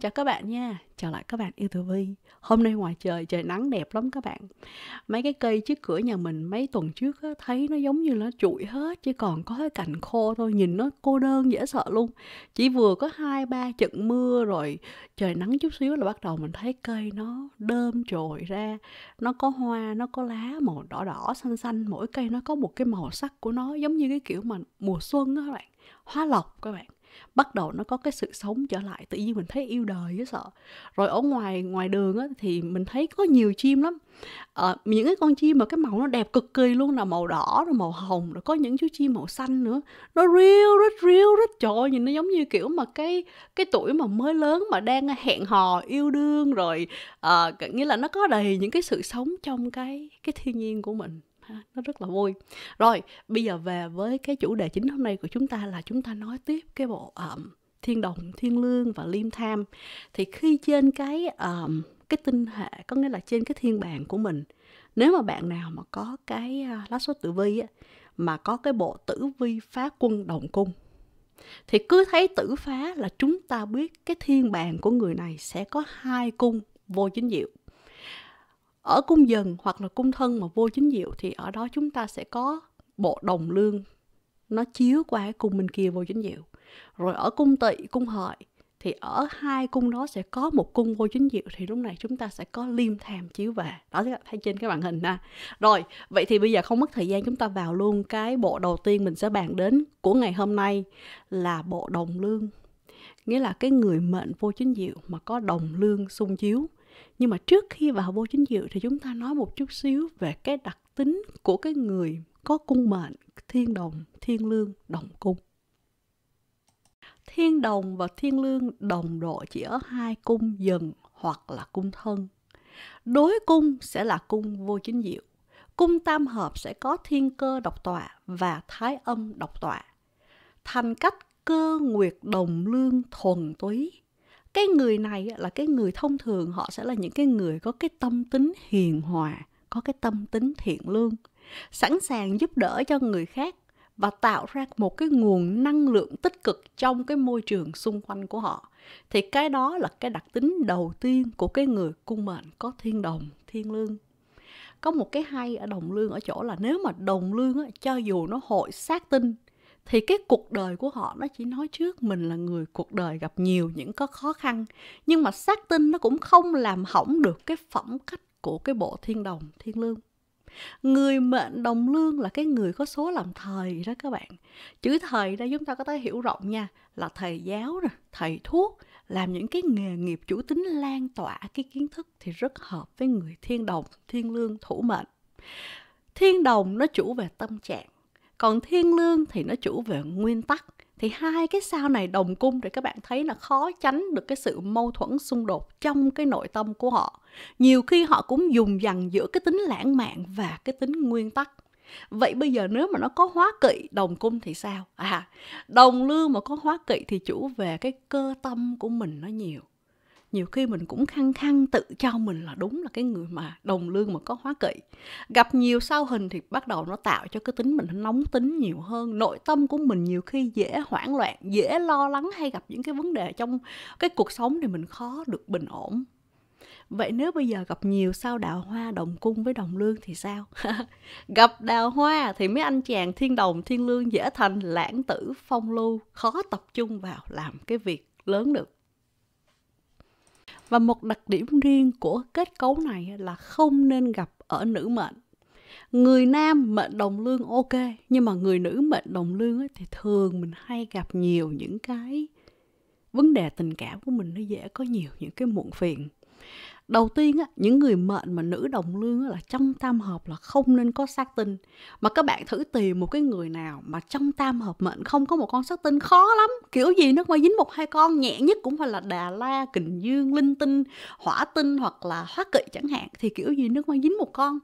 chào các bạn nha Chào lại các bạn yêu Tử Vi Hôm nay ngoài trời, trời nắng đẹp lắm các bạn Mấy cái cây trước cửa nhà mình mấy tuần trước á, thấy nó giống như là trụi hết Chỉ còn có cái cành khô thôi, nhìn nó cô đơn dễ sợ luôn Chỉ vừa có hai ba trận mưa rồi trời nắng chút xíu là bắt đầu mình thấy cây nó đơm trồi ra Nó có hoa, nó có lá màu đỏ đỏ xanh xanh Mỗi cây nó có một cái màu sắc của nó giống như cái kiểu mà mùa xuân á các bạn Hoa lọc các bạn bắt đầu nó có cái sự sống trở lại tự nhiên mình thấy yêu đời với sợ rồi ở ngoài ngoài đường á, thì mình thấy có nhiều chim lắm à, những cái con chim mà cái màu nó đẹp cực kỳ luôn là màu đỏ rồi màu hồng rồi có những chú chim màu xanh nữa nó riêu rất riêu rất trời ơi, nhìn nó giống như kiểu mà cái cái tuổi mà mới lớn mà đang hẹn hò yêu đương rồi à, nghĩa là nó có đầy những cái sự sống trong cái cái thiên nhiên của mình nó rất là vui rồi bây giờ về với cái chủ đề chính hôm nay của chúng ta là chúng ta nói tiếp cái bộ um, thiên đồng thiên lương và liêm tham thì khi trên cái um, cái tinh hệ có nghĩa là trên cái thiên bàn của mình nếu mà bạn nào mà có cái uh, lá số tử vi á, mà có cái bộ tử vi phá quân đồng cung thì cứ thấy tử phá là chúng ta biết cái thiên bàn của người này sẽ có hai cung vô chính diệu ở cung dần hoặc là cung thân mà vô chính diệu thì ở đó chúng ta sẽ có bộ đồng lương nó chiếu qua cái cung bên kia vô chính diệu rồi ở cung tỵ cung hợi thì ở hai cung đó sẽ có một cung vô chính diệu thì lúc này chúng ta sẽ có liêm tham chiếu về đó là thấy trên cái màn hình ha rồi vậy thì bây giờ không mất thời gian chúng ta vào luôn cái bộ đầu tiên mình sẽ bàn đến của ngày hôm nay là bộ đồng lương nghĩa là cái người mệnh vô chính diệu mà có đồng lương xung chiếu nhưng mà trước khi vào vô chính diệu thì chúng ta nói một chút xíu về cái đặc tính của cái người có cung mệnh thiên đồng thiên lương đồng cung thiên đồng và thiên lương đồng độ chỉ ở hai cung dần hoặc là cung thân đối cung sẽ là cung vô chính diệu cung tam hợp sẽ có thiên cơ độc tọa và thái âm độc tọa thành cách cơ nguyệt đồng lương thuần túy cái người này là cái người thông thường họ sẽ là những cái người có cái tâm tính hiền hòa có cái tâm tính thiện lương sẵn sàng giúp đỡ cho người khác và tạo ra một cái nguồn năng lượng tích cực trong cái môi trường xung quanh của họ thì cái đó là cái đặc tính đầu tiên của cái người cung mệnh có thiên đồng thiên lương có một cái hay ở đồng lương ở chỗ là nếu mà đồng lương á, cho dù nó hội sát tinh thì cái cuộc đời của họ nó chỉ nói trước mình là người cuộc đời gặp nhiều những có khó khăn nhưng mà xác tin nó cũng không làm hỏng được cái phẩm cách của cái bộ thiên đồng thiên lương người mệnh đồng lương là cái người có số làm thầy đó các bạn chữ thầy đây chúng ta có thể hiểu rộng nha là thầy giáo rồi thầy thuốc làm những cái nghề nghiệp chủ tính lan tỏa cái kiến thức thì rất hợp với người thiên đồng thiên lương thủ mệnh thiên đồng nó chủ về tâm trạng còn thiên lương thì nó chủ về nguyên tắc thì hai cái sao này đồng cung để các bạn thấy là khó tránh được cái sự mâu thuẫn xung đột trong cái nội tâm của họ nhiều khi họ cũng dùng dằn giữa cái tính lãng mạn và cái tính nguyên tắc vậy bây giờ nếu mà nó có hóa kỵ đồng cung thì sao à đồng lương mà có hóa kỵ thì chủ về cái cơ tâm của mình nó nhiều nhiều khi mình cũng khăng khăng tự cho mình là đúng là cái người mà đồng lương mà có hóa kỵ gặp nhiều sao hình thì bắt đầu nó tạo cho cái tính mình nóng tính nhiều hơn nội tâm của mình nhiều khi dễ hoảng loạn dễ lo lắng hay gặp những cái vấn đề trong cái cuộc sống thì mình khó được bình ổn Vậy nếu bây giờ gặp nhiều sao đào hoa đồng cung với đồng lương thì sao? gặp đào hoa thì mấy anh chàng thiên đồng thiên lương dễ thành lãng tử phong lưu, khó tập trung vào làm cái việc lớn được. Và một đặc điểm riêng của kết cấu này là không nên gặp ở nữ mệnh. Người nam mệnh đồng lương ok, nhưng mà người nữ mệnh đồng lương ấy, thì thường mình hay gặp nhiều những cái vấn đề tình cảm của mình nó dễ có nhiều những cái muộn phiền đầu tiên á, những người mệnh mà nữ đồng lương á, là trong tam hợp là không nên có sát tinh mà các bạn thử tìm một cái người nào mà trong tam hợp mệnh không có một con sát tinh khó lắm kiểu gì nó mới dính một hai con nhẹ nhất cũng phải là đà la kình dương linh tinh hỏa tinh hoặc là hóa kỵ chẳng hạn thì kiểu gì nó mới dính một con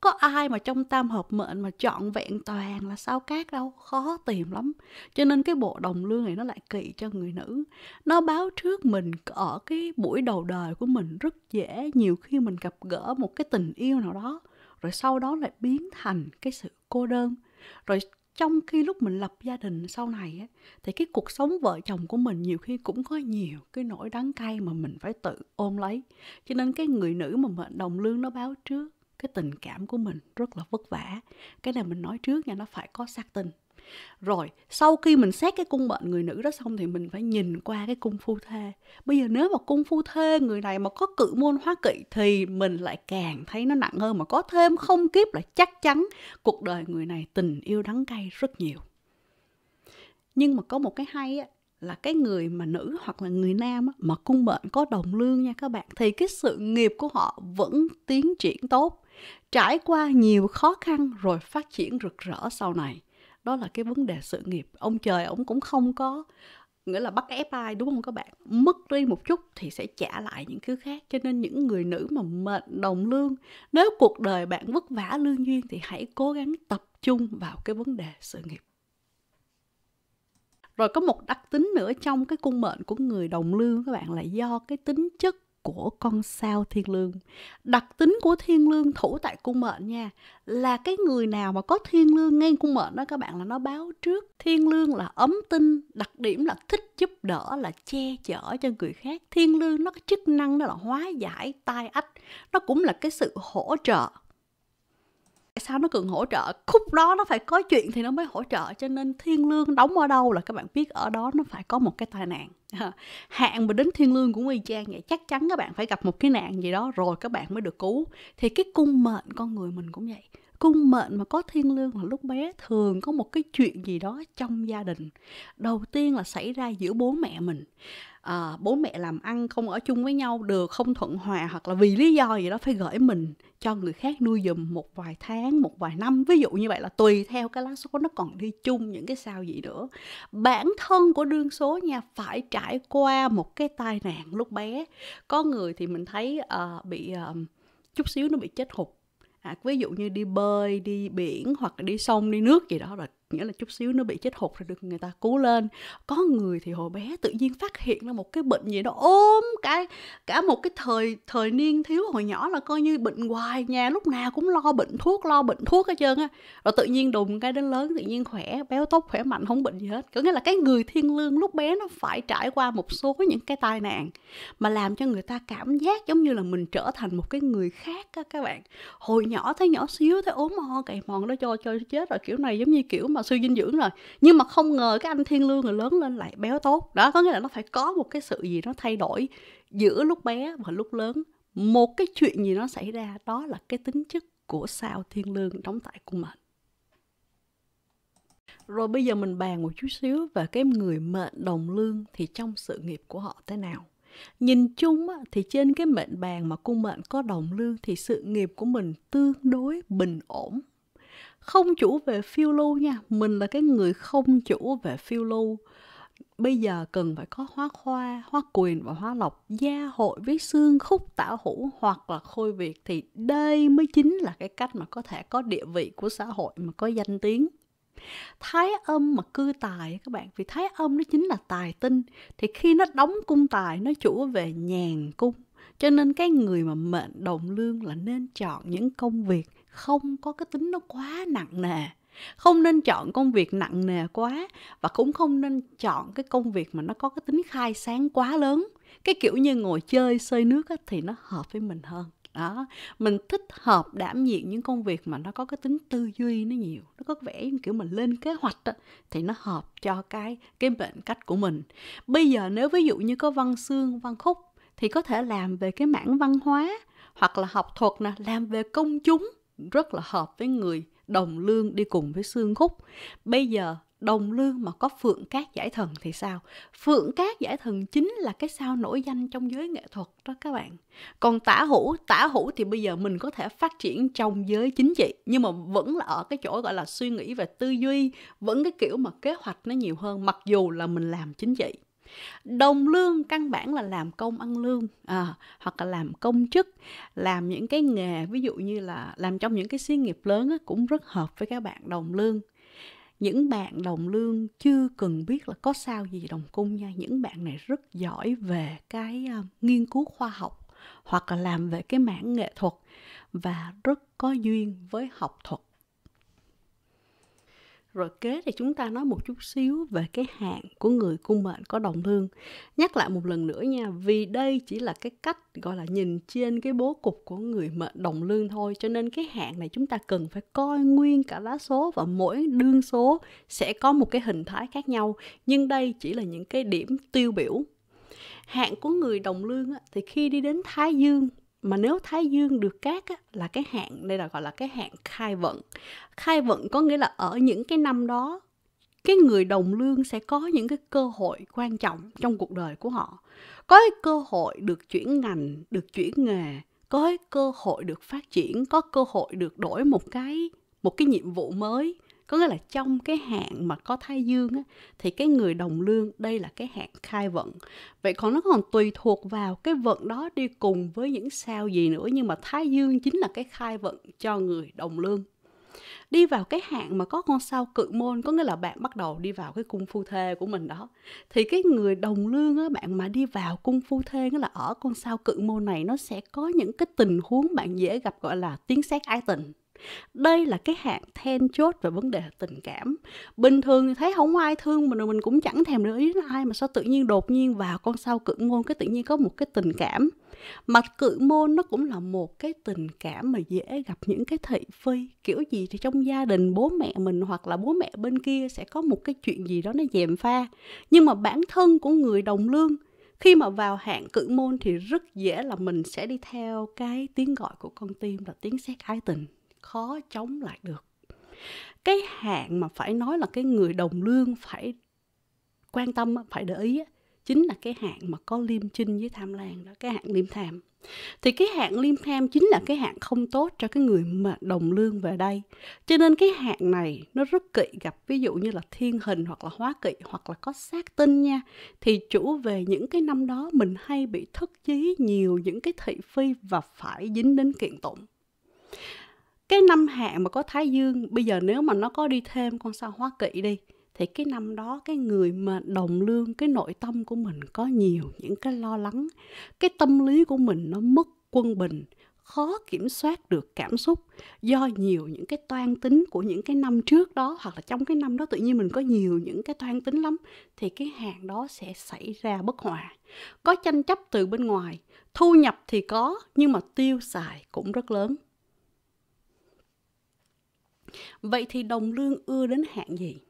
có ai mà trong tam hợp mệnh mà chọn vẹn toàn là sao cát đâu khó tìm lắm cho nên cái bộ đồng lương này nó lại kỳ cho người nữ nó báo trước mình ở cái buổi đầu đời của mình rất dễ nhiều khi mình gặp gỡ một cái tình yêu nào đó rồi sau đó lại biến thành cái sự cô đơn rồi trong khi lúc mình lập gia đình sau này á, thì cái cuộc sống vợ chồng của mình nhiều khi cũng có nhiều cái nỗi đắng cay mà mình phải tự ôm lấy cho nên cái người nữ mà mệnh đồng lương nó báo trước cái tình cảm của mình rất là vất vả cái này mình nói trước nha nó phải có xác tình rồi sau khi mình xét cái cung mệnh người nữ đó xong thì mình phải nhìn qua cái cung phu thê bây giờ nếu mà cung phu thê người này mà có cự môn hóa kỵ thì mình lại càng thấy nó nặng hơn mà có thêm không kiếp là chắc chắn cuộc đời người này tình yêu đắng cay rất nhiều nhưng mà có một cái hay á là cái người mà nữ hoặc là người nam á, mà cung mệnh có đồng lương nha các bạn thì cái sự nghiệp của họ vẫn tiến triển tốt trải qua nhiều khó khăn rồi phát triển rực rỡ sau này đó là cái vấn đề sự nghiệp ông trời ông cũng không có nghĩa là bắt ép ai đúng không các bạn mất đi một chút thì sẽ trả lại những thứ khác cho nên những người nữ mà mệnh đồng lương nếu cuộc đời bạn vất vả lương duyên thì hãy cố gắng tập trung vào cái vấn đề sự nghiệp rồi có một đặc tính nữa trong cái cung mệnh của người đồng lương các bạn là do cái tính chất của con sao thiên lương đặc tính của thiên lương thủ tại cung mệnh nha là cái người nào mà có thiên lương ngay cung mệnh đó các bạn là nó báo trước thiên lương là ấm tinh đặc điểm là thích giúp đỡ là che chở cho người khác thiên lương nó có chức năng đó là hóa giải tai ách nó cũng là cái sự hỗ trợ sao nó cần hỗ trợ khúc đó nó phải có chuyện thì nó mới hỗ trợ cho nên thiên lương đóng ở đâu là các bạn biết ở đó nó phải có một cái tai nạn hạn mà đến thiên lương cũng y chang vậy chắc chắn các bạn phải gặp một cái nạn gì đó rồi các bạn mới được cứu thì cái cung mệnh con người mình cũng vậy cung mệnh mà có thiên lương là lúc bé thường có một cái chuyện gì đó trong gia đình đầu tiên là xảy ra giữa bố mẹ mình à, bố mẹ làm ăn không ở chung với nhau được không thuận hòa hoặc là vì lý do gì đó phải gửi mình cho người khác nuôi dùm một vài tháng một vài năm ví dụ như vậy là tùy theo cái lá số nó còn đi chung những cái sao gì nữa bản thân của đương số nha phải trải qua một cái tai nạn lúc bé có người thì mình thấy uh, bị uh, chút xíu nó bị chết hụt à, ví dụ như đi bơi đi biển hoặc là đi sông đi nước gì đó rồi nghĩa là chút xíu nó bị chết hụt rồi được người ta cứu lên có người thì hồi bé tự nhiên phát hiện ra một cái bệnh gì đó ốm cái cả một cái thời thời niên thiếu hồi nhỏ là coi như bệnh hoài nhà lúc nào cũng lo bệnh thuốc lo bệnh thuốc hết trơn á rồi tự nhiên đùng cái đến lớn tự nhiên khỏe béo tốt khỏe mạnh không bệnh gì hết có nghĩa là cái người thiên lương lúc bé nó phải trải qua một số những cái tai nạn mà làm cho người ta cảm giác giống như là mình trở thành một cái người khác á các bạn hồi nhỏ thấy nhỏ xíu thấy ốm ho cày mòn đó cho cho chết rồi kiểu này giống như kiểu mà mà suy dinh dưỡng rồi nhưng mà không ngờ cái anh thiên lương rồi lớn lên lại béo tốt đó có nghĩa là nó phải có một cái sự gì nó thay đổi giữa lúc bé và lúc lớn một cái chuyện gì nó xảy ra đó là cái tính chất của sao thiên lương đóng tại cung mệnh rồi bây giờ mình bàn một chút xíu về cái người mệnh đồng lương thì trong sự nghiệp của họ thế nào Nhìn chung thì trên cái mệnh bàn mà cung mệnh có đồng lương thì sự nghiệp của mình tương đối bình ổn không chủ về phiêu lưu nha mình là cái người không chủ về phiêu lưu bây giờ cần phải có hóa khoa hóa quyền và hóa lộc gia hội với xương khúc tả hữu hoặc là khôi việt thì đây mới chính là cái cách mà có thể có địa vị của xã hội mà có danh tiếng thái âm mà cư tài các bạn vì thái âm nó chính là tài tinh thì khi nó đóng cung tài nó chủ về nhàn cung cho nên cái người mà mệnh đồng lương là nên chọn những công việc không có cái tính nó quá nặng nề không nên chọn công việc nặng nề quá và cũng không nên chọn cái công việc mà nó có cái tính khai sáng quá lớn cái kiểu như ngồi chơi xơi nước á, thì nó hợp với mình hơn đó mình thích hợp đảm nhiệm những công việc mà nó có cái tính tư duy nó nhiều nó có vẻ như kiểu mình lên kế hoạch đó, thì nó hợp cho cái cái mệnh cách của mình bây giờ nếu ví dụ như có văn xương văn khúc thì có thể làm về cái mảng văn hóa hoặc là học thuật nè làm về công chúng rất là hợp với người đồng lương đi cùng với xương khúc bây giờ đồng lương mà có phượng cát giải thần thì sao phượng cát giải thần chính là cái sao nổi danh trong giới nghệ thuật đó các bạn còn tả hữu tả hữu thì bây giờ mình có thể phát triển trong giới chính trị nhưng mà vẫn là ở cái chỗ gọi là suy nghĩ về tư duy vẫn cái kiểu mà kế hoạch nó nhiều hơn mặc dù là mình làm chính trị đồng lương căn bản là làm công ăn lương à, hoặc là làm công chức làm những cái nghề ví dụ như là làm trong những cái xí nghiệp lớn á, cũng rất hợp với các bạn đồng lương những bạn đồng lương chưa cần biết là có sao gì đồng cung nha những bạn này rất giỏi về cái uh, nghiên cứu khoa học hoặc là làm về cái mảng nghệ thuật và rất có duyên với học thuật rồi kế thì chúng ta nói một chút xíu về cái hạn của người cung mệnh có đồng thương nhắc lại một lần nữa nha vì đây chỉ là cái cách gọi là nhìn trên cái bố cục của người mệnh đồng lương thôi cho nên cái hạn này chúng ta cần phải coi nguyên cả lá số và mỗi đương số sẽ có một cái hình thái khác nhau nhưng đây chỉ là những cái điểm tiêu biểu hạn của người đồng lương thì khi đi đến thái dương mà nếu thái dương được cát á, là cái hạn đây là gọi là cái hạn khai vận khai vận có nghĩa là ở những cái năm đó cái người đồng lương sẽ có những cái cơ hội quan trọng trong cuộc đời của họ có cái cơ hội được chuyển ngành được chuyển nghề có cái cơ hội được phát triển có cơ hội được đổi một cái một cái nhiệm vụ mới có nghĩa là trong cái hạn mà có thai dương á, thì cái người đồng lương đây là cái hạn khai vận vậy còn nó còn tùy thuộc vào cái vận đó đi cùng với những sao gì nữa nhưng mà thái dương chính là cái khai vận cho người đồng lương đi vào cái hạn mà có con sao cự môn có nghĩa là bạn bắt đầu đi vào cái cung phu thê của mình đó thì cái người đồng lương á bạn mà đi vào cung phu thê nghĩa là ở con sao cự môn này nó sẽ có những cái tình huống bạn dễ gặp gọi là tiếng sét ái tình đây là cái hạn then chốt về vấn đề tình cảm bình thường thì thấy không ai thương mình rồi mình cũng chẳng thèm để ý đến ai mà sao tự nhiên đột nhiên vào con sao cự môn cái tự nhiên có một cái tình cảm mà cự môn nó cũng là một cái tình cảm mà dễ gặp những cái thị phi kiểu gì thì trong gia đình bố mẹ mình hoặc là bố mẹ bên kia sẽ có một cái chuyện gì đó nó dèm pha nhưng mà bản thân của người đồng lương khi mà vào hạng cự môn thì rất dễ là mình sẽ đi theo cái tiếng gọi của con tim là tiếng sét ái tình khó chống lại được cái hạn mà phải nói là cái người đồng lương phải quan tâm phải để ý chính là cái hạn mà có liêm chinh với tham lam đó cái hạn liêm tham thì cái hạn liêm tham chính là cái hạn không tốt cho cái người mà đồng lương về đây cho nên cái hạn này nó rất kỵ gặp ví dụ như là thiên hình hoặc là hóa kỵ hoặc là có sát tinh nha thì chủ về những cái năm đó mình hay bị thất chí nhiều những cái thị phi và phải dính đến kiện tụng cái năm hạn mà có thái dương bây giờ nếu mà nó có đi thêm con sao hóa kỵ đi thì cái năm đó cái người mà đồng lương cái nội tâm của mình có nhiều những cái lo lắng cái tâm lý của mình nó mất quân bình khó kiểm soát được cảm xúc do nhiều những cái toan tính của những cái năm trước đó hoặc là trong cái năm đó tự nhiên mình có nhiều những cái toan tính lắm thì cái hàng đó sẽ xảy ra bất hòa có tranh chấp từ bên ngoài thu nhập thì có nhưng mà tiêu xài cũng rất lớn Vậy thì đồng lương ưa đến hạn gì?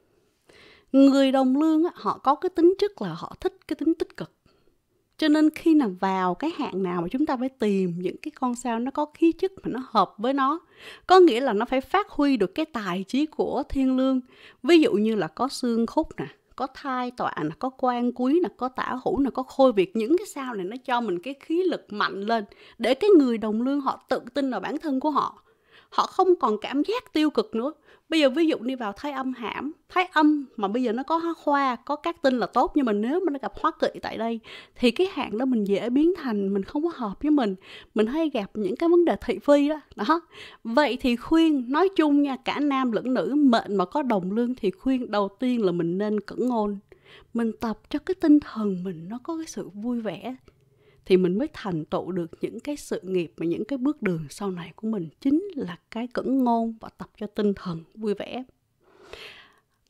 Người đồng lương họ có cái tính chất là họ thích cái tính tích cực. Cho nên khi nào vào cái hạn nào mà chúng ta phải tìm những cái con sao nó có khí chất mà nó hợp với nó. Có nghĩa là nó phải phát huy được cái tài trí của thiên lương. Ví dụ như là có xương khúc nè, có thai tọa nè, có quan quý nè, có tả hữu nè, có khôi việt Những cái sao này nó cho mình cái khí lực mạnh lên để cái người đồng lương họ tự tin vào bản thân của họ họ không còn cảm giác tiêu cực nữa bây giờ ví dụ đi vào thái âm hãm thái âm mà bây giờ nó có hóa khoa có các tin là tốt nhưng mà nếu mà nó gặp hóa kỵ tại đây thì cái hạn đó mình dễ biến thành mình không có hợp với mình mình hay gặp những cái vấn đề thị phi đó đó vậy thì khuyên nói chung nha cả nam lẫn nữ mệnh mà có đồng lương thì khuyên đầu tiên là mình nên cẩn ngôn mình tập cho cái tinh thần mình nó có cái sự vui vẻ thì mình mới thành tựu được những cái sự nghiệp và những cái bước đường sau này của mình chính là cái cẩn ngôn và tập cho tinh thần vui vẻ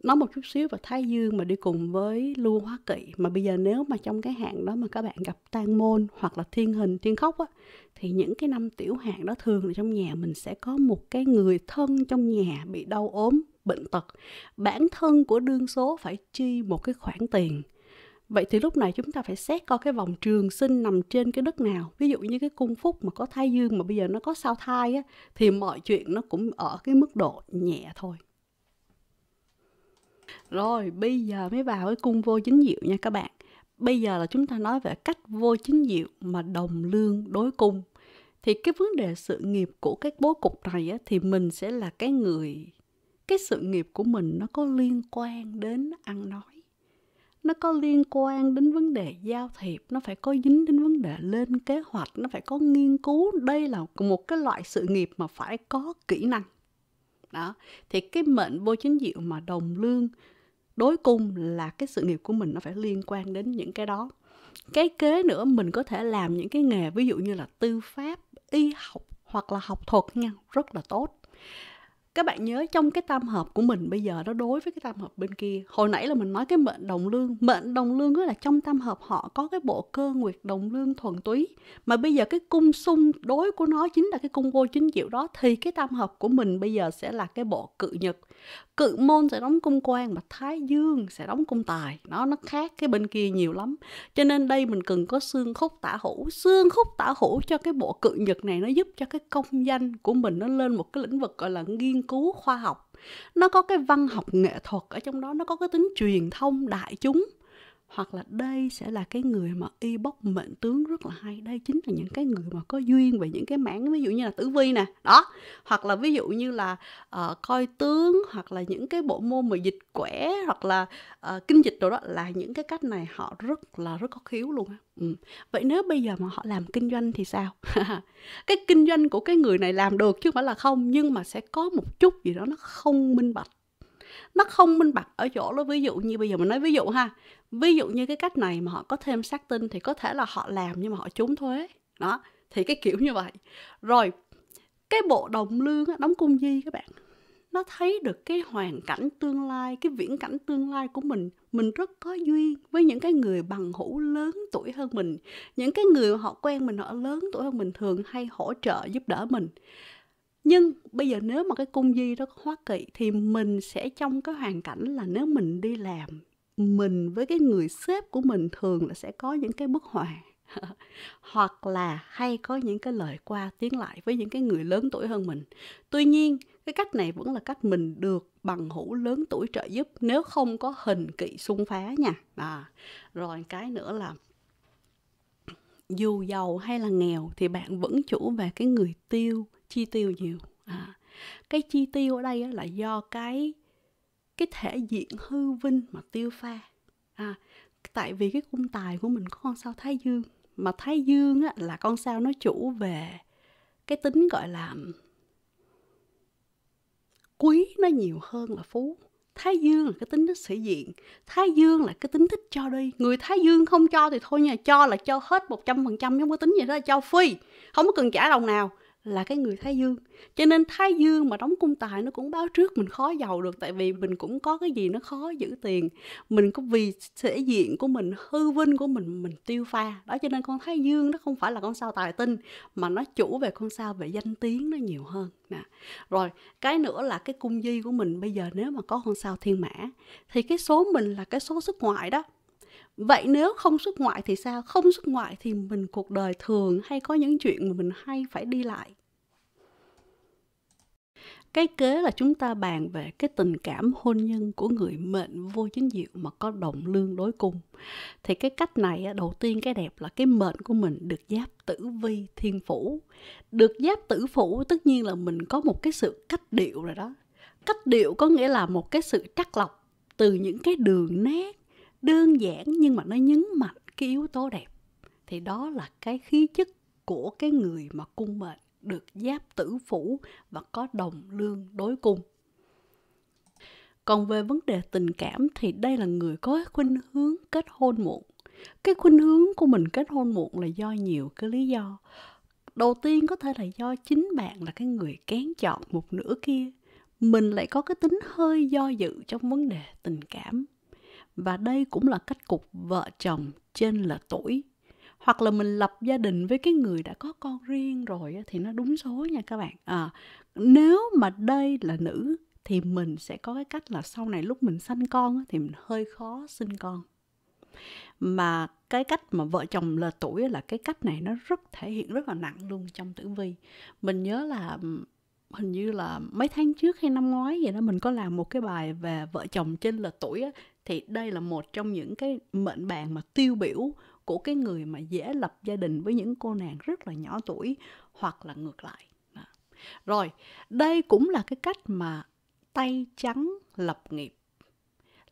nói một chút xíu về Thái Dương mà đi cùng với Lưu Hóa Kỵ mà bây giờ nếu mà trong cái hạng đó mà các bạn gặp Tan Môn hoặc là Thiên Hình Thiên Khóc á thì những cái năm tiểu hạng đó thường là trong nhà mình sẽ có một cái người thân trong nhà bị đau ốm bệnh tật bản thân của đương số phải chi một cái khoản tiền Vậy thì lúc này chúng ta phải xét coi cái vòng trường sinh nằm trên cái đất nào. Ví dụ như cái cung phúc mà có thái dương mà bây giờ nó có sao thai á, thì mọi chuyện nó cũng ở cái mức độ nhẹ thôi. Rồi bây giờ mới vào cái cung vô chính diệu nha các bạn. Bây giờ là chúng ta nói về cách vô chính diệu mà đồng lương đối cung. Thì cái vấn đề sự nghiệp của cái bố cục này á, thì mình sẽ là cái người cái sự nghiệp của mình nó có liên quan đến ăn nói nó có liên quan đến vấn đề giao thiệp nó phải có dính đến vấn đề lên kế hoạch nó phải có nghiên cứu đây là một cái loại sự nghiệp mà phải có kỹ năng đó thì cái mệnh vô chính diệu mà đồng lương đối cung là cái sự nghiệp của mình nó phải liên quan đến những cái đó cái kế nữa mình có thể làm những cái nghề ví dụ như là tư pháp y học hoặc là học thuật nha rất là tốt các bạn nhớ trong cái tam hợp của mình bây giờ nó đối với cái tam hợp bên kia hồi nãy là mình nói cái mệnh đồng lương mệnh đồng lương đó là trong tam hợp họ có cái bộ cơ nguyệt đồng lương thuần túy mà bây giờ cái cung xung đối của nó chính là cái cung vô chính diệu đó thì cái tam hợp của mình bây giờ sẽ là cái bộ cự nhật cự môn sẽ đóng cung quan mà thái dương sẽ đóng cung tài nó nó khác cái bên kia nhiều lắm cho nên đây mình cần có xương khúc tả hữu xương khúc tả hữu cho cái bộ cự nhật này nó giúp cho cái công danh của mình nó lên một cái lĩnh vực gọi là nghiên cứu khoa học nó có cái văn học nghệ thuật ở trong đó nó có cái tính truyền thông đại chúng hoặc là đây sẽ là cái người mà y bốc mệnh tướng rất là hay đây chính là những cái người mà có duyên về những cái mảng ví dụ như là tử vi nè đó hoặc là ví dụ như là uh, coi tướng hoặc là những cái bộ môn mà dịch quẻ hoặc là uh, kinh dịch đồ đó là những cái cách này họ rất là rất có khiếu luôn ừ. vậy nếu bây giờ mà họ làm kinh doanh thì sao cái kinh doanh của cái người này làm được chứ không phải là không nhưng mà sẽ có một chút gì đó nó không minh bạch nó không minh bạch ở chỗ đó ví dụ như bây giờ mình nói ví dụ ha ví dụ như cái cách này mà họ có thêm xác tin thì có thể là họ làm nhưng mà họ trúng thuế đó thì cái kiểu như vậy rồi cái bộ đồng lương đóng cung di các bạn nó thấy được cái hoàn cảnh tương lai cái viễn cảnh tương lai của mình mình rất có duyên với những cái người bằng hữu lớn tuổi hơn mình những cái người họ quen mình họ lớn tuổi hơn mình thường hay hỗ trợ giúp đỡ mình nhưng bây giờ nếu mà cái cung di đó có hóa kỵ thì mình sẽ trong cái hoàn cảnh là nếu mình đi làm mình với cái người sếp của mình thường là sẽ có những cái bức hòa hoặc là hay có những cái lời qua tiếng lại với những cái người lớn tuổi hơn mình tuy nhiên cái cách này vẫn là cách mình được bằng hữu lớn tuổi trợ giúp nếu không có hình kỵ xung phá nha à, rồi cái nữa là dù giàu hay là nghèo thì bạn vẫn chủ về cái người tiêu chi tiêu nhiều à, cái chi tiêu ở đây là do cái cái thể diện hư vinh mà tiêu pha à, tại vì cái cung tài của mình có con sao thái dương mà thái dương á, là con sao nó chủ về cái tính gọi là quý nó nhiều hơn là phú thái dương là cái tính nó sĩ diện thái dương là cái tính thích cho đi người thái dương không cho thì thôi nha cho là cho hết một trăm phần trăm giống cái tính gì đó là cho phi không có cần trả đồng nào là cái người thái dương cho nên thái dương mà đóng cung tài nó cũng báo trước mình khó giàu được tại vì mình cũng có cái gì nó khó giữ tiền mình có vì thể diện của mình hư vinh của mình mình tiêu pha đó cho nên con thái dương nó không phải là con sao tài tinh mà nó chủ về con sao về danh tiếng nó nhiều hơn nè rồi cái nữa là cái cung di của mình bây giờ nếu mà có con sao thiên mã thì cái số mình là cái số xuất ngoại đó vậy nếu không xuất ngoại thì sao không xuất ngoại thì mình cuộc đời thường hay có những chuyện mà mình hay phải đi lại cái kế là chúng ta bàn về cái tình cảm hôn nhân của người mệnh vô chính diệu mà có đồng lương đối cùng thì cái cách này đầu tiên cái đẹp là cái mệnh của mình được giáp tử vi thiên phủ được giáp tử phủ tất nhiên là mình có một cái sự cách điệu rồi đó cách điệu có nghĩa là một cái sự trắc lọc từ những cái đường nét đơn giản nhưng mà nó nhấn mạnh cái yếu tố đẹp thì đó là cái khí chất của cái người mà cung mệnh được giáp tử phủ và có đồng lương đối cung còn về vấn đề tình cảm thì đây là người có khuynh hướng kết hôn muộn cái khuynh hướng của mình kết hôn muộn là do nhiều cái lý do đầu tiên có thể là do chính bạn là cái người kén chọn một nửa kia mình lại có cái tính hơi do dự trong vấn đề tình cảm và đây cũng là cách cục vợ chồng trên là tuổi hoặc là mình lập gia đình với cái người đã có con riêng rồi thì nó đúng số nha các bạn à, nếu mà đây là nữ thì mình sẽ có cái cách là sau này lúc mình sanh con thì mình hơi khó sinh con mà cái cách mà vợ chồng là tuổi là cái cách này nó rất thể hiện rất là nặng luôn trong tử vi mình nhớ là hình như là mấy tháng trước hay năm ngoái vậy đó mình có làm một cái bài về vợ chồng trên là tuổi á, thì đây là một trong những cái mệnh bàn mà tiêu biểu của cái người mà dễ lập gia đình với những cô nàng rất là nhỏ tuổi hoặc là ngược lại rồi đây cũng là cái cách mà tay trắng lập nghiệp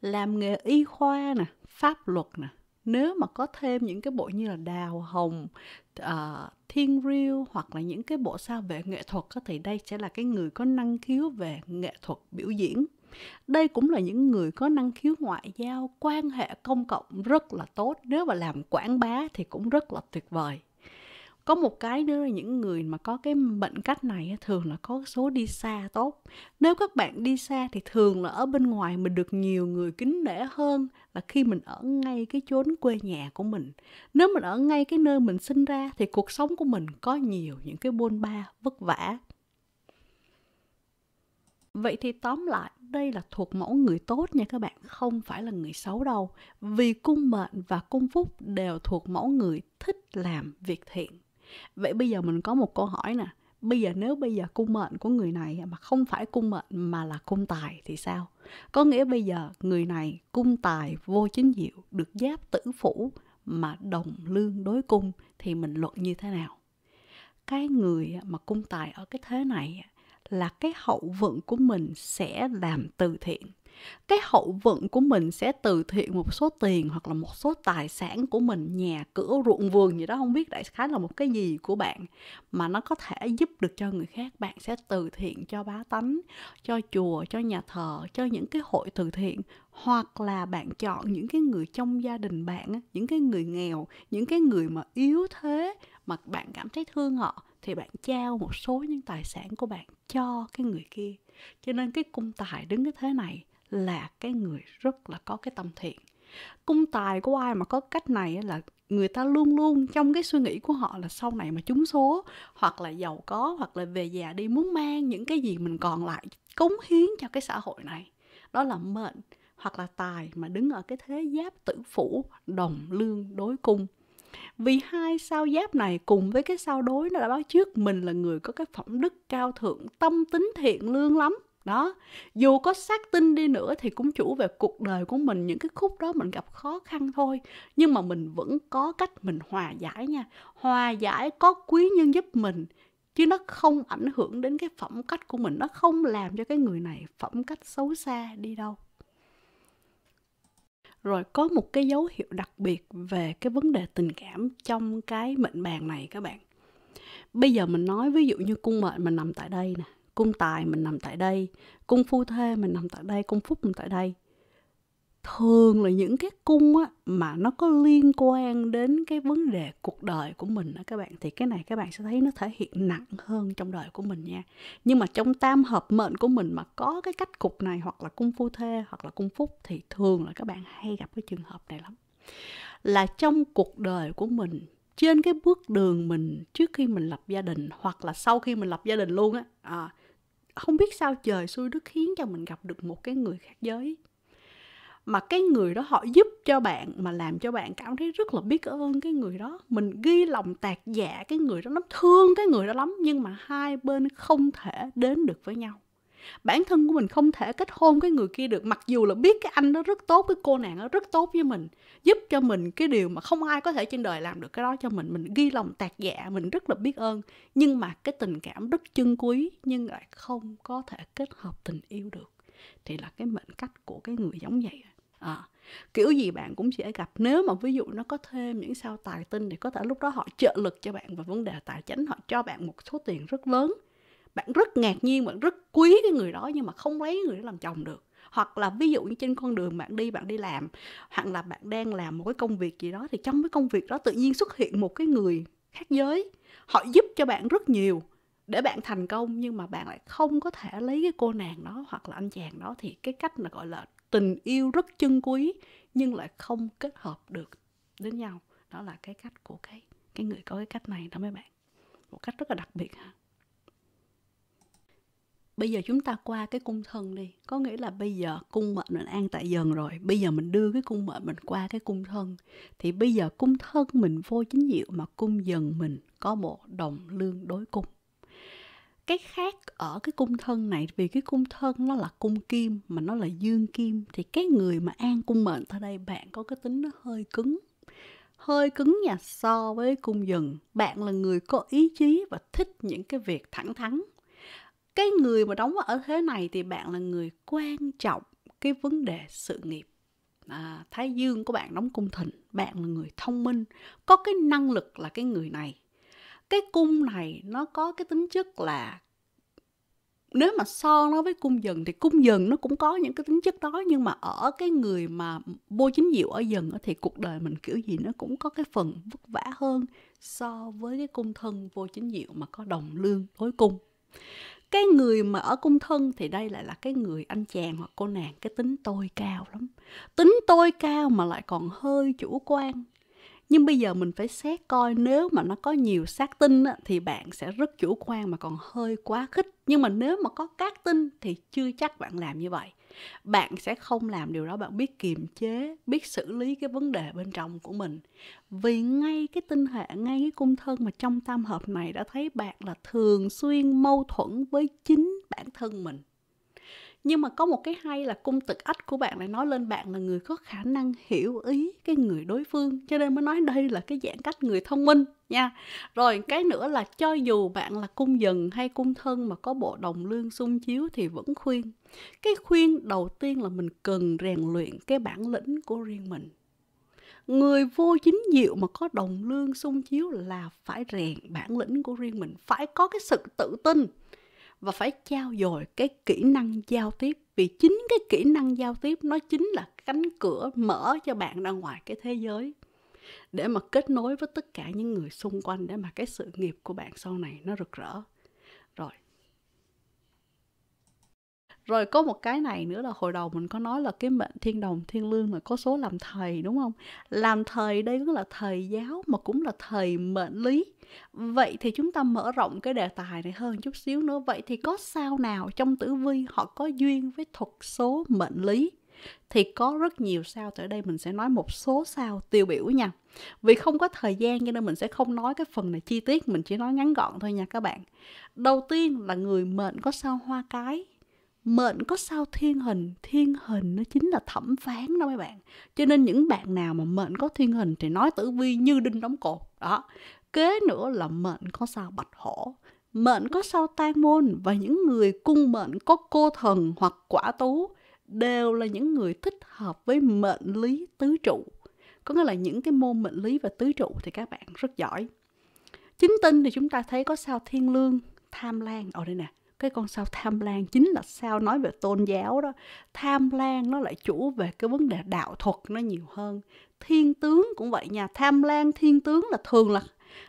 làm nghề y khoa nè pháp luật nè nếu mà có thêm những cái bộ như là đào hồng uh, thiên riêu hoặc là những cái bộ sao về nghệ thuật thì đây sẽ là cái người có năng khiếu về nghệ thuật biểu diễn đây cũng là những người có năng khiếu ngoại giao quan hệ công cộng rất là tốt nếu mà làm quảng bá thì cũng rất là tuyệt vời có một cái nữa là những người mà có cái bệnh cách này thường là có số đi xa tốt nếu các bạn đi xa thì thường là ở bên ngoài mình được nhiều người kính nể hơn là khi mình ở ngay cái chốn quê nhà của mình nếu mình ở ngay cái nơi mình sinh ra thì cuộc sống của mình có nhiều những cái bôn ba vất vả Vậy thì tóm lại, đây là thuộc mẫu người tốt nha các bạn, không phải là người xấu đâu. Vì cung mệnh và cung phúc đều thuộc mẫu người thích làm việc thiện. Vậy bây giờ mình có một câu hỏi nè, bây giờ nếu bây giờ cung mệnh của người này mà không phải cung mệnh mà là cung tài thì sao? Có nghĩa bây giờ người này cung tài vô chính diệu được giáp tử phủ mà đồng lương đối cung thì mình luận như thế nào? Cái người mà cung tài ở cái thế này là cái hậu vận của mình sẽ làm từ thiện cái hậu vận của mình sẽ từ thiện một số tiền hoặc là một số tài sản của mình nhà cửa ruộng vườn gì đó không biết đại khái là một cái gì của bạn mà nó có thể giúp được cho người khác bạn sẽ từ thiện cho bá tánh cho chùa cho nhà thờ cho những cái hội từ thiện hoặc là bạn chọn những cái người trong gia đình bạn những cái người nghèo những cái người mà yếu thế mà bạn cảm thấy thương họ thì bạn trao một số những tài sản của bạn cho cái người kia cho nên cái cung tài đứng cái thế này là cái người rất là có cái tâm thiện cung tài của ai mà có cách này là người ta luôn luôn trong cái suy nghĩ của họ là sau này mà trúng số hoặc là giàu có hoặc là về già đi muốn mang những cái gì mình còn lại cống hiến cho cái xã hội này đó là mệnh hoặc là tài mà đứng ở cái thế giáp tử phủ đồng lương đối cung vì hai sao giáp này cùng với cái sao đối nó đã báo trước mình là người có cái phẩm đức cao thượng tâm tính thiện lương lắm đó dù có xác tin đi nữa thì cũng chủ về cuộc đời của mình những cái khúc đó mình gặp khó khăn thôi nhưng mà mình vẫn có cách mình hòa giải nha hòa giải có quý nhân giúp mình chứ nó không ảnh hưởng đến cái phẩm cách của mình nó không làm cho cái người này phẩm cách xấu xa đi đâu rồi có một cái dấu hiệu đặc biệt về cái vấn đề tình cảm trong cái mệnh bàn này các bạn bây giờ mình nói ví dụ như cung mệnh mình nằm tại đây nè cung tài mình nằm tại đây cung phu thê mình nằm tại đây cung phúc mình tại đây thường là những cái cung á, mà nó có liên quan đến cái vấn đề cuộc đời của mình đó các bạn thì cái này các bạn sẽ thấy nó thể hiện nặng hơn trong đời của mình nha nhưng mà trong tam hợp mệnh của mình mà có cái cách cục này hoặc là cung phu thê hoặc là cung phúc thì thường là các bạn hay gặp cái trường hợp này lắm là trong cuộc đời của mình trên cái bước đường mình trước khi mình lập gia đình hoặc là sau khi mình lập gia đình luôn á à, không biết sao trời xui đức khiến cho mình gặp được một cái người khác giới mà cái người đó họ giúp cho bạn mà làm cho bạn cảm thấy rất là biết ơn cái người đó mình ghi lòng tạc dạ cái người đó lắm thương cái người đó lắm nhưng mà hai bên không thể đến được với nhau bản thân của mình không thể kết hôn cái người kia được mặc dù là biết cái anh đó rất tốt cái cô nàng đó rất tốt với mình giúp cho mình cái điều mà không ai có thể trên đời làm được cái đó cho mình mình ghi lòng tạc dạ mình rất là biết ơn nhưng mà cái tình cảm rất chân quý nhưng lại không có thể kết hợp tình yêu được thì là cái mệnh cách của cái người giống vậy à, kiểu gì bạn cũng sẽ gặp nếu mà ví dụ nó có thêm những sao tài tinh thì có thể lúc đó họ trợ lực cho bạn về vấn đề tài chính họ cho bạn một số tiền rất lớn bạn rất ngạc nhiên bạn rất quý cái người đó nhưng mà không lấy người đó làm chồng được hoặc là ví dụ như trên con đường bạn đi bạn đi làm hoặc là bạn đang làm một cái công việc gì đó thì trong cái công việc đó tự nhiên xuất hiện một cái người khác giới họ giúp cho bạn rất nhiều để bạn thành công nhưng mà bạn lại không có thể lấy cái cô nàng đó hoặc là anh chàng đó thì cái cách là gọi là tình yêu rất chân quý nhưng lại không kết hợp được đến nhau đó là cái cách của cái cái người có cái cách này đó mấy bạn một cách rất là đặc biệt ha bây giờ chúng ta qua cái cung thân đi có nghĩa là bây giờ cung mệnh mình an tại dần rồi bây giờ mình đưa cái cung mệnh mình qua cái cung thân thì bây giờ cung thân mình vô chính diệu mà cung dần mình có bộ đồng lương đối cung cái khác ở cái cung thân này vì cái cung thân nó là cung kim mà nó là dương kim thì cái người mà an cung mệnh ở đây bạn có cái tính nó hơi cứng hơi cứng nhà so với cung dần bạn là người có ý chí và thích những cái việc thẳng thắn cái người mà đóng ở thế này thì bạn là người quan trọng cái vấn đề sự nghiệp à, thái dương của bạn đóng cung thịnh bạn là người thông minh có cái năng lực là cái người này cái cung này nó có cái tính chất là nếu mà so nó với cung dần thì cung dần nó cũng có những cái tính chất đó nhưng mà ở cái người mà bô chính diệu ở dần thì cuộc đời mình kiểu gì nó cũng có cái phần vất vả hơn so với cái cung thân vô chính diệu mà có đồng lương đối cung cái người mà ở cung thân thì đây lại là cái người anh chàng hoặc cô nàng cái tính tôi cao lắm tính tôi cao mà lại còn hơi chủ quan nhưng bây giờ mình phải xét coi nếu mà nó có nhiều xác tinh thì bạn sẽ rất chủ quan mà còn hơi quá khích nhưng mà nếu mà có cát tinh thì chưa chắc bạn làm như vậy bạn sẽ không làm điều đó bạn biết kiềm chế biết xử lý cái vấn đề bên trong của mình vì ngay cái tinh hệ ngay cái cung thân mà trong tam hợp này đã thấy bạn là thường xuyên mâu thuẫn với chính bản thân mình nhưng mà có một cái hay là cung tự ách của bạn lại nói lên bạn là người có khả năng hiểu ý cái người đối phương cho nên mới nói đây là cái dạng cách người thông minh nha rồi cái nữa là cho dù bạn là cung dần hay cung thân mà có bộ đồng lương xung chiếu thì vẫn khuyên cái khuyên đầu tiên là mình cần rèn luyện cái bản lĩnh của riêng mình người vô chính diệu mà có đồng lương xung chiếu là phải rèn bản lĩnh của riêng mình phải có cái sự tự tin và phải trao dồi cái kỹ năng giao tiếp vì chính cái kỹ năng giao tiếp nó chính là cánh cửa mở cho bạn ra ngoài cái thế giới để mà kết nối với tất cả những người xung quanh để mà cái sự nghiệp của bạn sau này nó rực rỡ rồi có một cái này nữa là hồi đầu mình có nói là cái mệnh thiên đồng thiên lương là có số làm thầy đúng không làm thầy đây cũng là thầy giáo mà cũng là thầy mệnh lý vậy thì chúng ta mở rộng cái đề tài này hơn chút xíu nữa vậy thì có sao nào trong tử vi họ có duyên với thuật số mệnh lý thì có rất nhiều sao tới đây mình sẽ nói một số sao tiêu biểu nha vì không có thời gian cho nên mình sẽ không nói cái phần này chi tiết mình chỉ nói ngắn gọn thôi nha các bạn đầu tiên là người mệnh có sao hoa cái mệnh có sao thiên hình thiên hình nó chính là thẩm phán đó mấy bạn cho nên những bạn nào mà mệnh có thiên hình thì nói tử vi như đinh đóng cột đó kế nữa là mệnh có sao bạch hổ mệnh có sao tan môn và những người cung mệnh có cô thần hoặc quả tú đều là những người thích hợp với mệnh lý tứ trụ có nghĩa là những cái môn mệnh lý và tứ trụ thì các bạn rất giỏi chính tinh thì chúng ta thấy có sao thiên lương tham lan ở đây nè cái con sao tham lan chính là sao nói về tôn giáo đó tham lan nó lại chủ về cái vấn đề đạo thuật nó nhiều hơn thiên tướng cũng vậy nha tham lan thiên tướng là thường là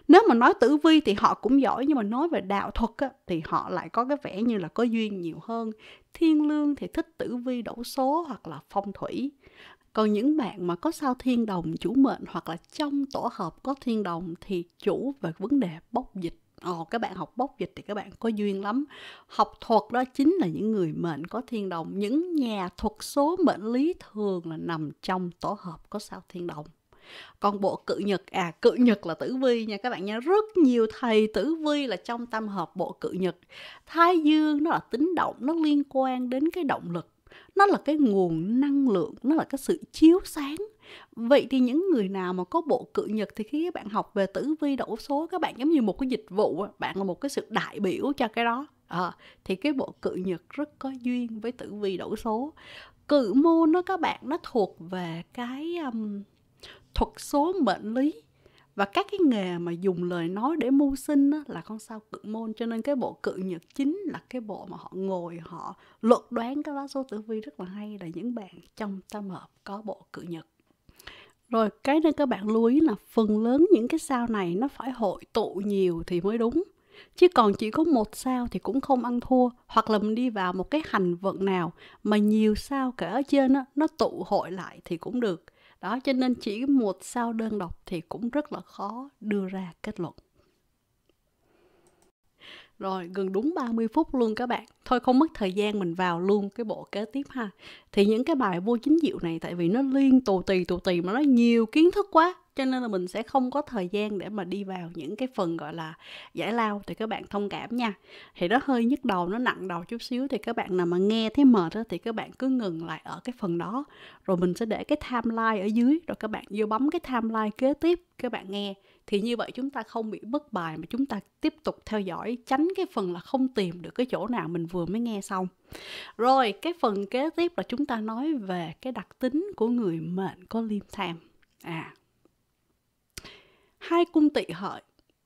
nếu mà nói tử vi thì họ cũng giỏi nhưng mà nói về đạo thuật á, thì họ lại có cái vẻ như là có duyên nhiều hơn thiên lương thì thích tử vi đổ số hoặc là phong thủy còn những bạn mà có sao thiên đồng chủ mệnh hoặc là trong tổ hợp có thiên đồng thì chủ về vấn đề bốc dịch ồ ờ, các bạn học bốc dịch thì các bạn có duyên lắm học thuật đó chính là những người mệnh có thiên đồng những nhà thuật số mệnh lý thường là nằm trong tổ hợp có sao thiên đồng còn bộ cự nhật à cự nhật là tử vi nha các bạn nha rất nhiều thầy tử vi là trong tam hợp bộ cự nhật thái dương nó là tính động nó liên quan đến cái động lực nó là cái nguồn năng lượng nó là cái sự chiếu sáng vậy thì những người nào mà có bộ cự nhật thì khi các bạn học về tử vi đổ số các bạn giống như một cái dịch vụ bạn là một cái sự đại biểu cho cái đó à, thì cái bộ cự nhật rất có duyên với tử vi đổ số cự môn nó các bạn nó thuộc về cái um, thuật số mệnh lý và các cái nghề mà dùng lời nói để mưu sinh đó, là con sao cự môn cho nên cái bộ cự nhật chính là cái bộ mà họ ngồi họ luận đoán cái lá số tử vi rất là hay là những bạn trong tam hợp có bộ cự nhật rồi cái nên các bạn lưu ý là phần lớn những cái sao này nó phải hội tụ nhiều thì mới đúng chứ còn chỉ có một sao thì cũng không ăn thua hoặc là mình đi vào một cái hành vận nào mà nhiều sao cả ở trên đó, nó tụ hội lại thì cũng được đó cho nên chỉ một sao đơn độc thì cũng rất là khó đưa ra kết luận rồi gần đúng 30 phút luôn các bạn Thôi không mất thời gian mình vào luôn cái bộ kế tiếp ha Thì những cái bài vô chính diệu này Tại vì nó liên tù tì tù tì mà nó nhiều kiến thức quá cho nên là mình sẽ không có thời gian để mà đi vào những cái phần gọi là giải lao thì các bạn thông cảm nha thì nó hơi nhức đầu nó nặng đầu chút xíu thì các bạn nào mà nghe thấy mệt đó, thì các bạn cứ ngừng lại ở cái phần đó rồi mình sẽ để cái timeline ở dưới rồi các bạn vô bấm cái timeline kế tiếp các bạn nghe thì như vậy chúng ta không bị mất bài mà chúng ta tiếp tục theo dõi tránh cái phần là không tìm được cái chỗ nào mình vừa mới nghe xong rồi cái phần kế tiếp là chúng ta nói về cái đặc tính của người mệnh có liêm tham à hai cung tỵ hợi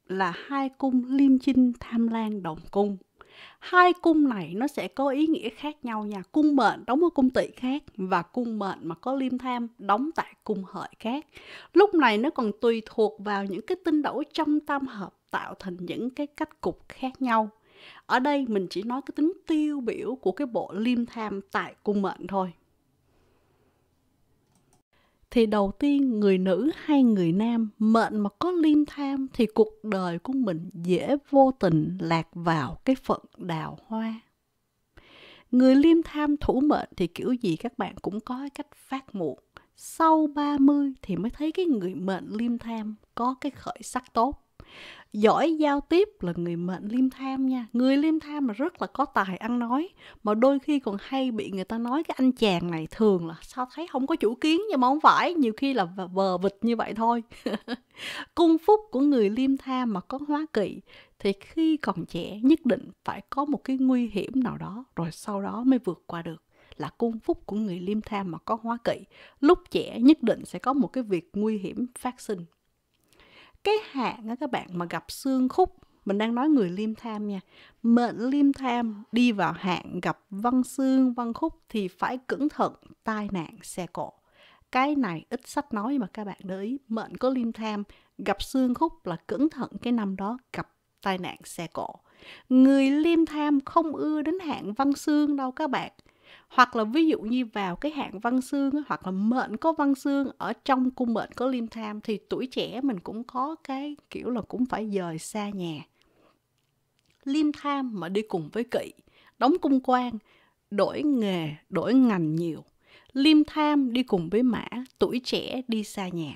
là hai cung liêm chinh tham lan đồng cung hai cung này nó sẽ có ý nghĩa khác nhau nha cung mệnh đóng ở cung tỵ khác và cung mệnh mà có liêm tham đóng tại cung hợi khác lúc này nó còn tùy thuộc vào những cái tinh đấu trong tam hợp tạo thành những cái cách cục khác nhau ở đây mình chỉ nói cái tính tiêu biểu của cái bộ liêm tham tại cung mệnh thôi thì đầu tiên người nữ hay người nam mệnh mà có liêm tham thì cuộc đời của mình dễ vô tình lạc vào cái phận đào hoa người liêm tham thủ mệnh thì kiểu gì các bạn cũng có cách phát muộn sau 30 thì mới thấy cái người mệnh liêm tham có cái khởi sắc tốt giỏi giao tiếp là người mệnh liêm tham nha người liêm tham mà rất là có tài ăn nói mà đôi khi còn hay bị người ta nói cái anh chàng này thường là sao thấy không có chủ kiến nhưng mà không phải nhiều khi là vờ vịt như vậy thôi cung phúc của người liêm tham mà có hóa kỵ thì khi còn trẻ nhất định phải có một cái nguy hiểm nào đó rồi sau đó mới vượt qua được là cung phúc của người liêm tham mà có hóa kỵ lúc trẻ nhất định sẽ có một cái việc nguy hiểm phát sinh cái hạn á các bạn mà gặp xương khúc mình đang nói người liêm tham nha mệnh liêm tham đi vào hạn gặp văn xương văn khúc thì phải cẩn thận tai nạn xe cộ cái này ít sách nói mà các bạn để ý mệnh có liêm tham gặp xương khúc là cẩn thận cái năm đó gặp tai nạn xe cộ người liêm tham không ưa đến hạn văn xương đâu các bạn hoặc là ví dụ như vào cái hạng văn xương hoặc là mệnh có văn xương ở trong cung mệnh có liêm tham thì tuổi trẻ mình cũng có cái kiểu là cũng phải rời xa nhà liêm tham mà đi cùng với kỵ đóng cung quan đổi nghề đổi ngành nhiều liêm tham đi cùng với mã tuổi trẻ đi xa nhà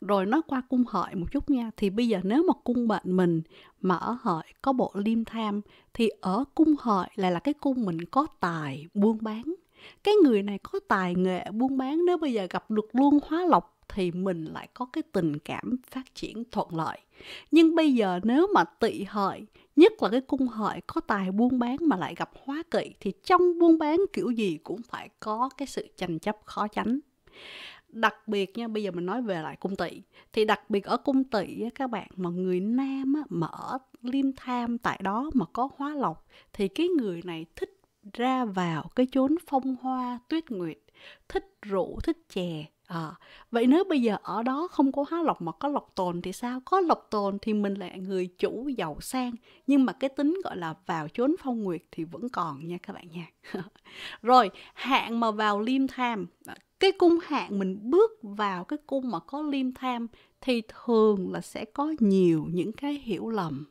rồi nó qua cung hợi một chút nha thì bây giờ nếu mà cung mệnh mình mà ở hợi có bộ liêm tham thì ở cung hợi lại là cái cung mình có tài buôn bán cái người này có tài nghệ buôn bán nếu bây giờ gặp được luôn hóa lộc thì mình lại có cái tình cảm phát triển thuận lợi nhưng bây giờ nếu mà tỵ hợi nhất là cái cung hợi có tài buôn bán mà lại gặp hóa kỵ thì trong buôn bán kiểu gì cũng phải có cái sự tranh chấp khó tránh đặc biệt nha bây giờ mình nói về lại cung tỵ thì đặc biệt ở cung tỵ các bạn mà người nam á, mà ở liêm tham tại đó mà có hóa lộc thì cái người này thích ra vào cái chốn phong hoa tuyết nguyệt thích rượu thích chè à, vậy nếu bây giờ ở đó không có hóa lộc mà có lộc tồn thì sao có lộc tồn thì mình là người chủ giàu sang nhưng mà cái tính gọi là vào chốn phong nguyệt thì vẫn còn nha các bạn nha rồi hạn mà vào liêm tham à, cái cung hạn mình bước vào cái cung mà có liêm tham thì thường là sẽ có nhiều những cái hiểu lầm